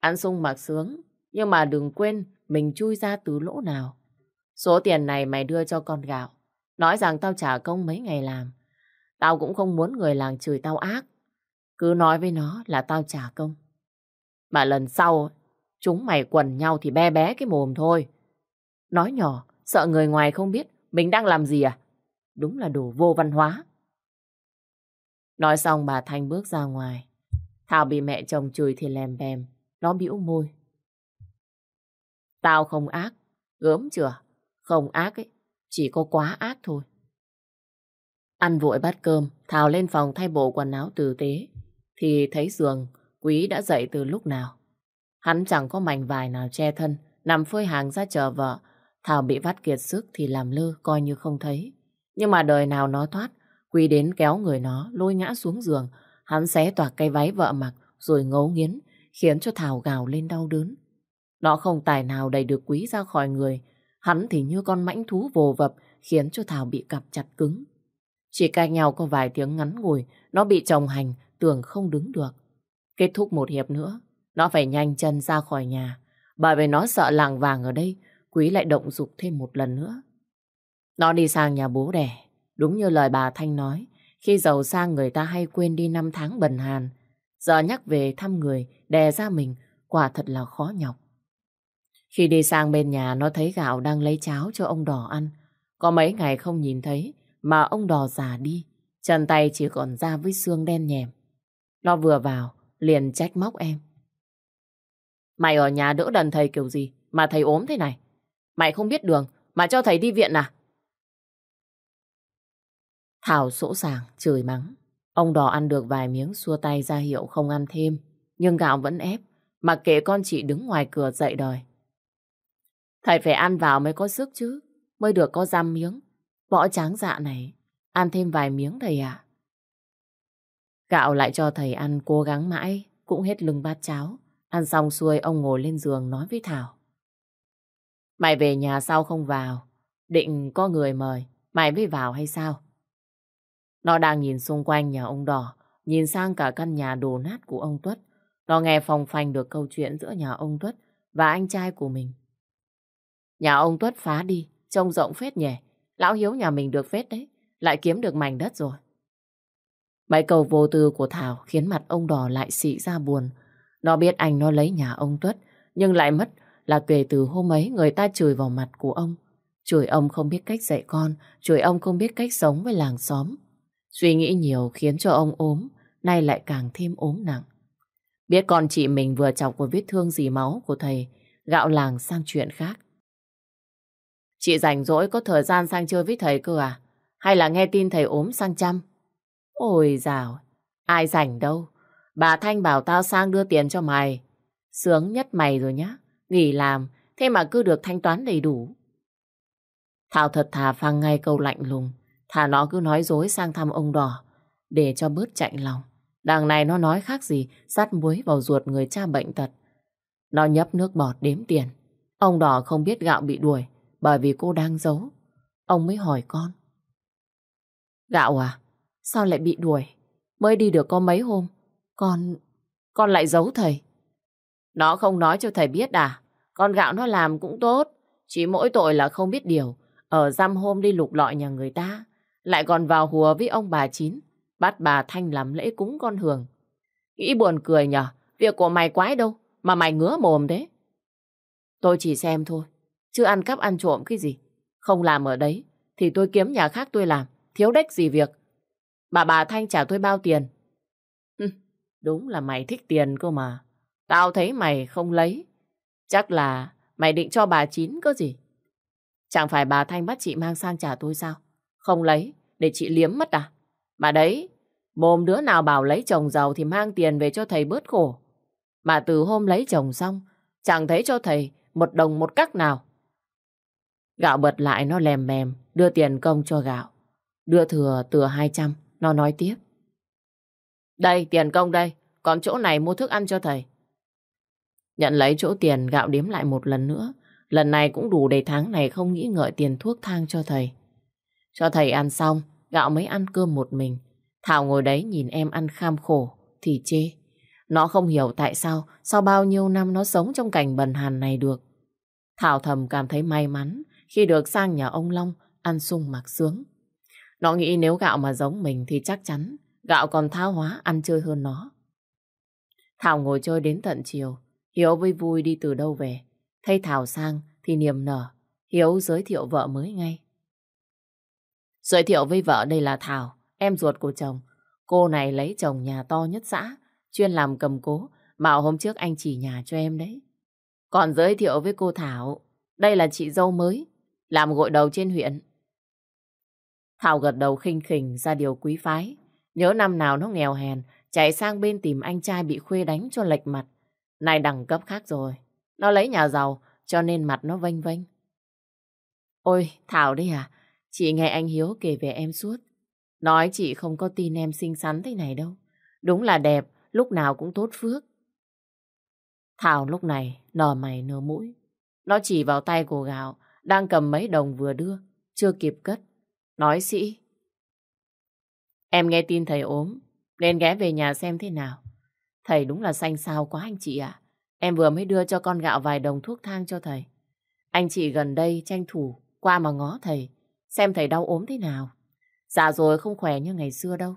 ăn sung mặc sướng nhưng mà đừng quên mình chui ra từ lỗ nào. Số tiền này mày đưa cho con gạo. Nói rằng tao trả công mấy ngày làm. Tao cũng không muốn người làng chửi tao ác. Cứ nói với nó là tao trả công. Mà lần sau, chúng mày quần nhau thì bé bé cái mồm thôi. Nói nhỏ, sợ người ngoài không biết mình đang làm gì à? Đúng là đồ vô văn hóa. Nói xong bà Thanh bước ra ngoài. Thảo bị mẹ chồng chửi thì lèm bèm, nó bĩu môi. Tao không ác, gớm chưa? Không ác ấy, chỉ có quá ác thôi. Ăn vội bát cơm, Thảo lên phòng thay bộ quần áo tử tế, thì thấy giường quý đã dậy từ lúc nào. Hắn chẳng có mảnh vải nào che thân, nằm phơi hàng ra chờ vợ. Thảo bị vắt kiệt sức thì làm lơ, coi như không thấy. Nhưng mà đời nào nó thoát, quý đến kéo người nó, lôi ngã xuống giường. Hắn xé toạc cây váy vợ mặc, rồi ngấu nghiến, khiến cho Thảo gào lên đau đớn. Nó không tài nào đẩy được quý ra khỏi người. Hắn thì như con mãnh thú vồ vập, khiến cho Thảo bị cặp chặt cứng. Chỉ cãi nhau có vài tiếng ngắn ngủi, nó bị chồng hành, tưởng không đứng được. Kết thúc một hiệp nữa, nó phải nhanh chân ra khỏi nhà, bởi vì nó sợ làng vàng ở đây, Quý lại động dục thêm một lần nữa. Nó đi sang nhà bố đẻ, đúng như lời bà Thanh nói, khi giàu sang người ta hay quên đi năm tháng bần hàn, giờ nhắc về thăm người, đè ra mình, quả thật là khó nhọc. Khi đi sang bên nhà nó thấy gạo đang lấy cháo cho ông đỏ ăn, có mấy ngày không nhìn thấy, mà ông đò già đi, chân tay chỉ còn da với xương đen nhèm. Nó vừa vào, liền trách móc em. Mày ở nhà đỡ đần thầy kiểu gì mà thầy ốm thế này? Mày không biết đường mà cho thầy đi viện à? Thảo sỗ sàng, chửi mắng. Ông đò ăn được vài miếng xua tay ra hiệu không ăn thêm, nhưng gạo vẫn ép, mặc kệ con chị đứng ngoài cửa dậy đòi. Thầy phải ăn vào mới có sức chứ, mới được có răm miếng, Võ tráng dạ này, ăn thêm vài miếng thầy ạ. À? Gạo lại cho thầy ăn cố gắng mãi, cũng hết lưng bát cháo. Ăn xong xuôi ông ngồi lên giường nói với Thảo. Mày về nhà sao không vào? Định có người mời, mày mới vào hay sao? Nó đang nhìn xung quanh nhà ông Đỏ, nhìn sang cả căn nhà đồ nát của ông Tuất. Nó nghe phòng phanh được câu chuyện giữa nhà ông Tuất và anh trai của mình. Nhà ông Tuất phá đi, trông rộng phết nhỉ. Lão Hiếu nhà mình được phết đấy, lại kiếm được mảnh đất rồi. Mấy câu vô tư của Thảo khiến mặt ông đỏ lại xị ra buồn. Nó biết anh nó lấy nhà ông Tuất, nhưng lại mất là kể từ hôm ấy người ta chửi vào mặt của ông. Chửi ông không biết cách dạy con, chửi ông không biết cách sống với làng xóm. Suy nghĩ nhiều khiến cho ông ốm, nay lại càng thêm ốm nặng. Biết con chị mình vừa chọc của vết thương dì máu của thầy, gạo làng sang chuyện khác, Chị rảnh rỗi có thời gian sang chơi với thầy cơ à? Hay là nghe tin thầy ốm sang chăm? Ôi dào, ai rảnh đâu. Bà Thanh bảo tao sang đưa tiền cho mày. Sướng nhất mày rồi nhá. Nghỉ làm, thế mà cứ được thanh toán đầy đủ. Thảo thật thà phang ngay câu lạnh lùng. Thà nó cứ nói dối sang thăm ông đỏ, để cho bớt chạy lòng. Đằng này nó nói khác gì, sát muối vào ruột người cha bệnh tật. Nó nhấp nước bọt đếm tiền. Ông đỏ không biết gạo bị đuổi, bởi vì cô đang giấu. Ông mới hỏi con. Gạo à? Sao lại bị đuổi? Mới đi được có mấy hôm. Con... con lại giấu thầy. Nó không nói cho thầy biết à? Con gạo nó làm cũng tốt. Chỉ mỗi tội là không biết điều. Ở giam hôm đi lục lọi nhà người ta. Lại còn vào hùa với ông bà Chín. Bắt bà Thanh làm lễ cúng con Hường. Nghĩ buồn cười nhở. Việc của mày quái đâu. Mà mày ngứa mồm đấy Tôi chỉ xem thôi. Chứ ăn cắp ăn trộm cái gì? Không làm ở đấy, thì tôi kiếm nhà khác tôi làm, thiếu đếch gì việc. Bà bà Thanh trả tôi bao tiền? đúng là mày thích tiền cơ mà. Tao thấy mày không lấy. Chắc là mày định cho bà Chín có gì? Chẳng phải bà Thanh bắt chị mang sang trả tôi sao? Không lấy, để chị liếm mất à? Bà đấy, mồm đứa nào bảo lấy chồng giàu thì mang tiền về cho thầy bớt khổ. Mà từ hôm lấy chồng xong, chẳng thấy cho thầy một đồng một cắc nào. Gạo bật lại nó lèm mềm, đưa tiền công cho gạo. Đưa thừa từ 200, nó nói tiếp. Đây, tiền công đây, còn chỗ này mua thức ăn cho thầy. Nhận lấy chỗ tiền gạo đếm lại một lần nữa. Lần này cũng đủ để tháng này không nghĩ ngợi tiền thuốc thang cho thầy. Cho thầy ăn xong, gạo mới ăn cơm một mình. Thảo ngồi đấy nhìn em ăn kham khổ, thì chê. Nó không hiểu tại sao, sau bao nhiêu năm nó sống trong cảnh bần hàn này được. Thảo thầm cảm thấy may mắn khi được sang nhà ông Long ăn sung mặc sướng. Nó nghĩ nếu gạo mà giống mình thì chắc chắn gạo còn thao hóa ăn chơi hơn nó. Thảo ngồi chơi đến tận chiều, Hiếu vui vui đi từ đâu về. Thấy Thảo sang thì niềm nở, Hiếu giới thiệu vợ mới ngay. Giới thiệu với vợ đây là Thảo, em ruột của chồng. Cô này lấy chồng nhà to nhất xã, chuyên làm cầm cố, bảo hôm trước anh chỉ nhà cho em đấy. Còn giới thiệu với cô Thảo, đây là chị dâu mới, làm gội đầu trên huyện. Thảo gật đầu khinh khỉnh ra điều quý phái. Nhớ năm nào nó nghèo hèn, chạy sang bên tìm anh trai bị khuê đánh cho lệch mặt. Này đẳng cấp khác rồi. Nó lấy nhà giàu, cho nên mặt nó vênh vênh. Ôi, Thảo đấy à? Chị nghe anh Hiếu kể về em suốt. Nói chị không có tin em xinh xắn thế này đâu. Đúng là đẹp, lúc nào cũng tốt phước. Thảo lúc này nở mày nở mũi. Nó chỉ vào tay cô gạo, đang cầm mấy đồng vừa đưa, chưa kịp cất. Nói sĩ. Em nghe tin thầy ốm, nên ghé về nhà xem thế nào. Thầy đúng là xanh xao quá anh chị ạ. Em vừa mới đưa cho con gạo vài đồng thuốc thang cho thầy. Anh chị gần đây tranh thủ qua mà ngó thầy, xem thầy đau ốm thế nào. Dạ rồi không khỏe như ngày xưa đâu.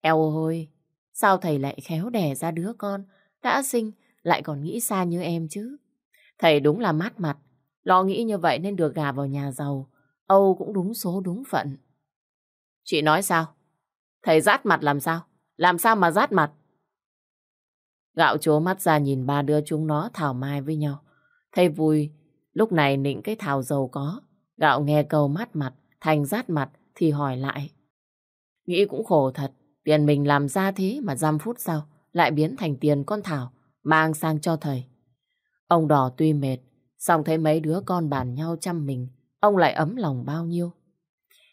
Eo ôi, sao thầy lại khéo đẻ ra đứa con, đã sinh, lại còn nghĩ xa như em chứ. Thầy đúng là mát mặt, Lo nghĩ như vậy nên được gà vào nhà giàu. Âu cũng đúng số đúng phận. Chị nói sao? Thầy rát mặt làm sao? Làm sao mà rát mặt? Gạo chố mắt ra nhìn ba đứa chúng nó thảo mai với nhau. Thầy vui, lúc này nịnh cái thảo giàu có. Gạo nghe câu mát mặt, thành rát mặt thì hỏi lại. Nghĩ cũng khổ thật, tiền mình làm ra thế mà dăm phút sau lại biến thành tiền con thảo mang sang cho thầy. Ông đỏ tuy mệt Xong thấy mấy đứa con bàn nhau chăm mình, ông lại ấm lòng bao nhiêu.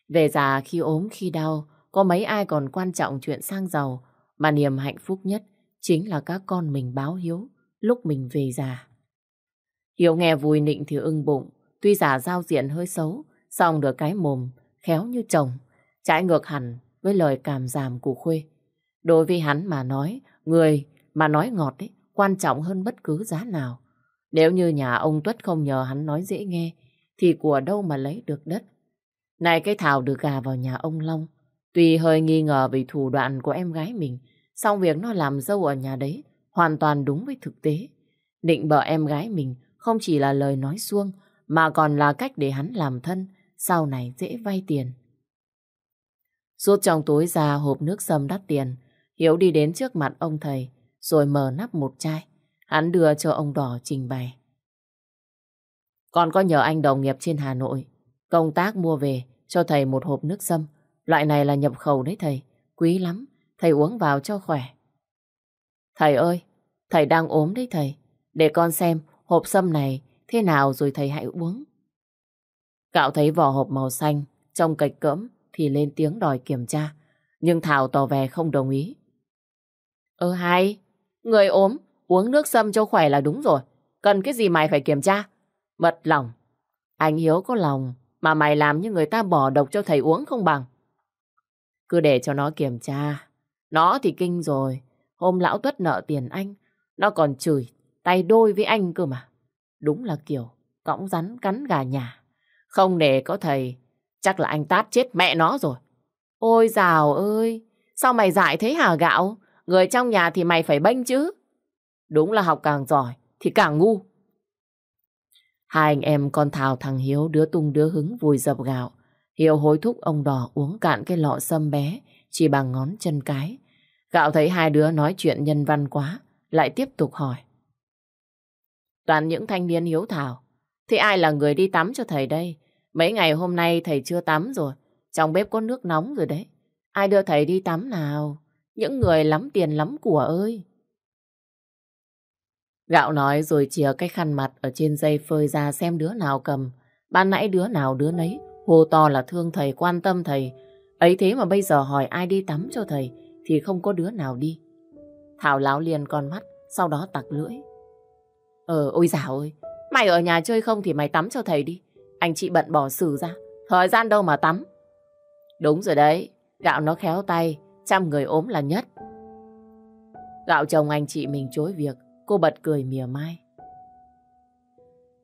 Về già khi ốm khi đau, có mấy ai còn quan trọng chuyện sang giàu, mà niềm hạnh phúc nhất chính là các con mình báo hiếu lúc mình về già. Hiếu nghe vui nịnh thì ưng bụng, tuy giả giao diện hơi xấu, song được cái mồm, khéo như chồng, trái ngược hẳn với lời cảm giảm của Khuê. Đối với hắn mà nói, người mà nói ngọt ấy, quan trọng hơn bất cứ giá nào. Nếu như nhà ông Tuất không nhờ hắn nói dễ nghe, thì của đâu mà lấy được đất. Này cái Thảo được gà vào nhà ông Long, tuy hơi nghi ngờ vì thủ đoạn của em gái mình, song việc nó làm dâu ở nhà đấy hoàn toàn đúng với thực tế. Định bợ em gái mình không chỉ là lời nói suông, mà còn là cách để hắn làm thân, sau này dễ vay tiền. Rút trong túi ra hộp nước sâm đắt tiền, Hiếu đi đến trước mặt ông thầy, rồi mở nắp một chai. Hắn đưa cho ông Đỏ trình bày. Con có nhờ anh đồng nghiệp trên Hà Nội công tác mua về cho thầy một hộp nước sâm. Loại này là nhập khẩu đấy thầy, quý lắm, thầy uống vào cho khỏe. Thầy ơi, thầy đang ốm đấy thầy, để con xem hộp sâm này thế nào rồi thầy hãy uống. Cạo thấy vỏ hộp màu xanh, trong cạch cỡm thì lên tiếng đòi kiểm tra, nhưng Thảo tỏ vẻ không đồng ý. Ơ hay, người ốm Uống nước sâm cho khỏe là đúng rồi. Cần cái gì mày phải kiểm tra. Mật lòng. Anh Hiếu có lòng mà mày làm như người ta bỏ độc cho thầy uống không bằng. Cứ để cho nó kiểm tra. Nó thì kinh rồi. Hôm lão tuất nợ tiền anh. Nó còn chửi tay đôi với anh cơ mà. Đúng là kiểu cõng rắn cắn gà nhà. Không để có thầy. Chắc là anh tát chết mẹ nó rồi. Ôi dào ơi. Sao mày dại thế hả gạo? Người trong nhà thì mày phải bênh chứ. Đúng là học càng giỏi thì càng ngu. Hai anh em con Thảo thằng Hiếu đứa tung đứa hứng vùi dập gạo. Hiếu hối thúc ông đỏ uống cạn cái lọ sâm bé chỉ bằng ngón chân cái. Gạo thấy hai đứa nói chuyện nhân văn quá, lại tiếp tục hỏi. Toàn những thanh niên hiếu thảo, thì ai là người đi tắm cho thầy đây? Mấy ngày hôm nay thầy chưa tắm rồi, trong bếp có nước nóng rồi đấy. Ai đưa thầy đi tắm nào? Những người lắm tiền lắm của ơi. Gạo nói rồi chìa cái khăn mặt ở trên dây phơi ra xem đứa nào cầm. Ban nãy đứa nào đứa nấy, hồ to là thương thầy, quan tâm thầy. Ấy thế mà bây giờ hỏi ai đi tắm cho thầy, thì không có đứa nào đi. Thảo láo liền con mắt, sau đó tặc lưỡi. Ờ, ôi dào ơi, mày ở nhà chơi không thì mày tắm cho thầy đi. Anh chị bận bỏ xử ra, thời gian đâu mà tắm. Đúng rồi đấy, gạo nó khéo tay, trăm người ốm là nhất. Gạo chồng anh chị mình chối việc, Cô bật cười mỉa mai.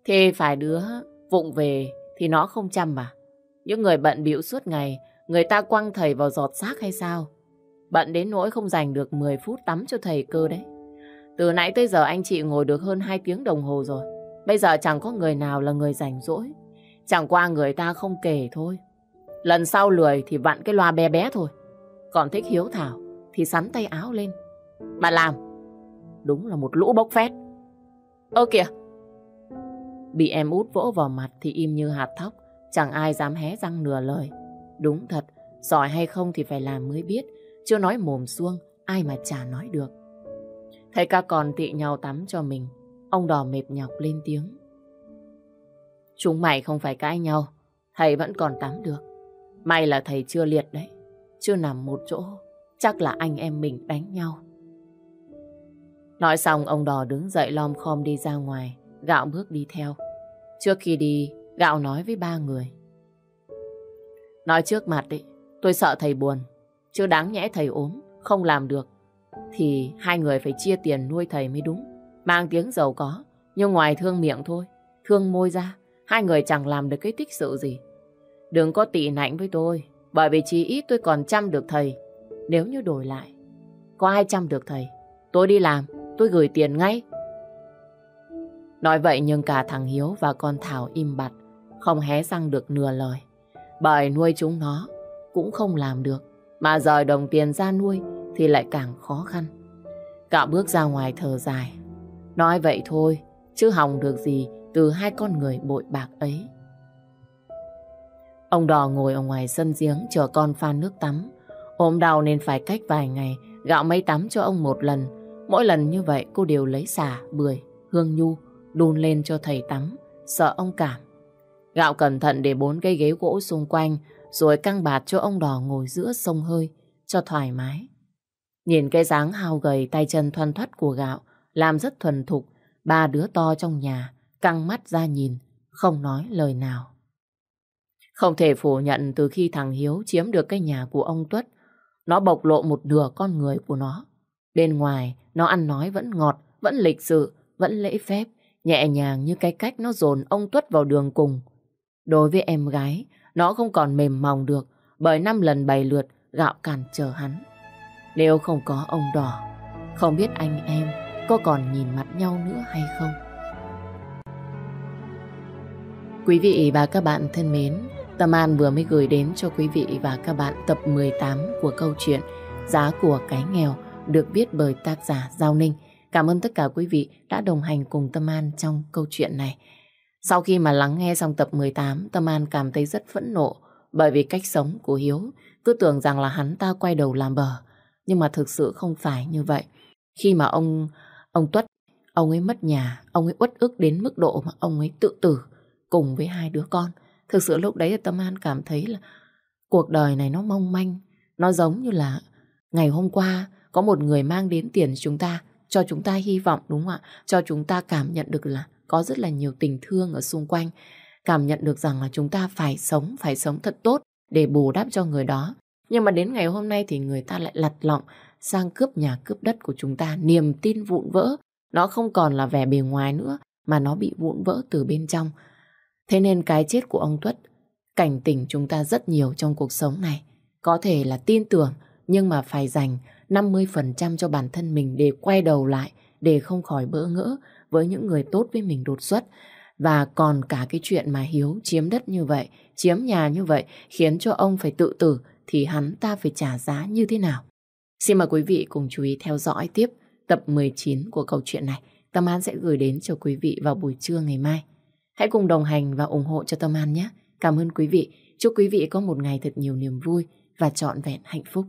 Thế phải đứa vụng về thì nó không chăm mà. Những người bận bịu suốt ngày, người ta quăng thầy vào giọt xác hay sao? Bận đến nỗi không dành được 10 phút tắm cho thầy cơ đấy. Từ nãy tới giờ anh chị ngồi được hơn 2 tiếng đồng hồ rồi. Bây giờ chẳng có người nào là người rảnh rỗi. Chẳng qua người ta không kể thôi. Lần sau lười thì vặn cái loa bé bé thôi. Còn thích hiếu thảo thì sắn tay áo lên. Mà làm, Đúng là một lũ bốc phét. Ơ kìa! Bị em út vỗ vào mặt thì im như hạt thóc, chẳng ai dám hé răng nửa lời. Đúng thật, giỏi hay không thì phải làm mới biết, chưa nói mồm xuông, ai mà chả nói được. thầy ca còn tị nhau tắm cho mình, ông đò mệt nhọc lên tiếng. Chúng mày không phải cãi nhau, thầy vẫn còn tắm được. May là thầy chưa liệt đấy, chưa nằm một chỗ, chắc là anh em mình đánh nhau. Nói xong ông đò đứng dậy lom khom đi ra ngoài, gạo bước đi theo. Trước khi đi, gạo nói với ba người. Nói trước mặt ấy, tôi sợ thầy buồn, chứ đáng nhẽ thầy ốm, không làm được. Thì hai người phải chia tiền nuôi thầy mới đúng. Mang tiếng giàu có, nhưng ngoài thương miệng thôi, thương môi ra, hai người chẳng làm được cái tích sự gì. Đừng có tị nạnh với tôi, bởi vì chỉ ít tôi còn chăm được thầy. Nếu như đổi lại, có ai chăm được thầy, tôi đi làm, tôi gửi tiền ngay. Nói vậy nhưng cả thằng Hiếu và con Thảo im bặt, không hé răng được nửa lời. Bởi nuôi chúng nó cũng không làm được, mà rời đồng tiền ra nuôi thì lại càng khó khăn. Cả bước ra ngoài thở dài. Nói vậy thôi, chứ hòng được gì từ hai con người bội bạc ấy. Ông Đò ngồi ở ngoài sân giếng chờ con pha nước tắm. Ốm đau nên phải cách vài ngày, gạo mấy tắm cho ông một lần Mỗi lần như vậy cô đều lấy xà, bưởi, hương nhu đun lên cho thầy tắm, sợ ông cảm. Gạo cẩn thận để bốn cây ghế gỗ xung quanh rồi căng bạt cho ông đỏ ngồi giữa sông hơi cho thoải mái. Nhìn cái dáng hao gầy tay chân thoăn thoắt của gạo làm rất thuần thục ba đứa to trong nhà căng mắt ra nhìn không nói lời nào. Không thể phủ nhận từ khi thằng Hiếu chiếm được cái nhà của ông Tuất, nó bộc lộ một nửa con người của nó. Bên ngoài nó ăn nói vẫn ngọt, vẫn lịch sự, vẫn lễ phép, nhẹ nhàng như cái cách nó dồn ông Tuất vào đường cùng. Đối với em gái, nó không còn mềm mỏng được bởi năm lần bày lượt gạo cản chờ hắn. Nếu không có ông đỏ, không biết anh em có còn nhìn mặt nhau nữa hay không? Quý vị và các bạn thân mến, Tâm An vừa mới gửi đến cho quý vị và các bạn tập 18 của câu chuyện Giá của cái nghèo được viết bởi tác giả Giao Ninh. Cảm ơn tất cả quý vị đã đồng hành cùng Tâm An trong câu chuyện này. Sau khi mà lắng nghe xong tập 18, Tâm An cảm thấy rất phẫn nộ bởi vì cách sống của Hiếu. Cứ tưởng rằng là hắn ta quay đầu làm bờ. Nhưng mà thực sự không phải như vậy. Khi mà ông ông Tuất, ông ấy mất nhà, ông ấy uất ức đến mức độ mà ông ấy tự tử cùng với hai đứa con. Thực sự lúc đấy Tâm An cảm thấy là cuộc đời này nó mong manh. Nó giống như là ngày hôm qua có một người mang đến tiền chúng ta, cho chúng ta hy vọng đúng không ạ? Cho chúng ta cảm nhận được là có rất là nhiều tình thương ở xung quanh, cảm nhận được rằng là chúng ta phải sống, phải sống thật tốt để bù đắp cho người đó. Nhưng mà đến ngày hôm nay thì người ta lại lặt lọng sang cướp nhà cướp đất của chúng ta, niềm tin vụn vỡ. Nó không còn là vẻ bề ngoài nữa, mà nó bị vụn vỡ từ bên trong. Thế nên cái chết của ông Tuất cảnh tỉnh chúng ta rất nhiều trong cuộc sống này. Có thể là tin tưởng, nhưng mà phải dành 50% cho bản thân mình để quay đầu lại, để không khỏi bỡ ngỡ với những người tốt với mình đột xuất. Và còn cả cái chuyện mà Hiếu chiếm đất như vậy, chiếm nhà như vậy khiến cho ông phải tự tử thì hắn ta phải trả giá như thế nào? Xin mời quý vị cùng chú ý theo dõi tiếp tập 19 của câu chuyện này. Tâm An sẽ gửi đến cho quý vị vào buổi trưa ngày mai. Hãy cùng đồng hành và ủng hộ cho Tâm An nhé. Cảm ơn quý vị. Chúc quý vị có một ngày thật nhiều niềm vui và trọn vẹn hạnh phúc.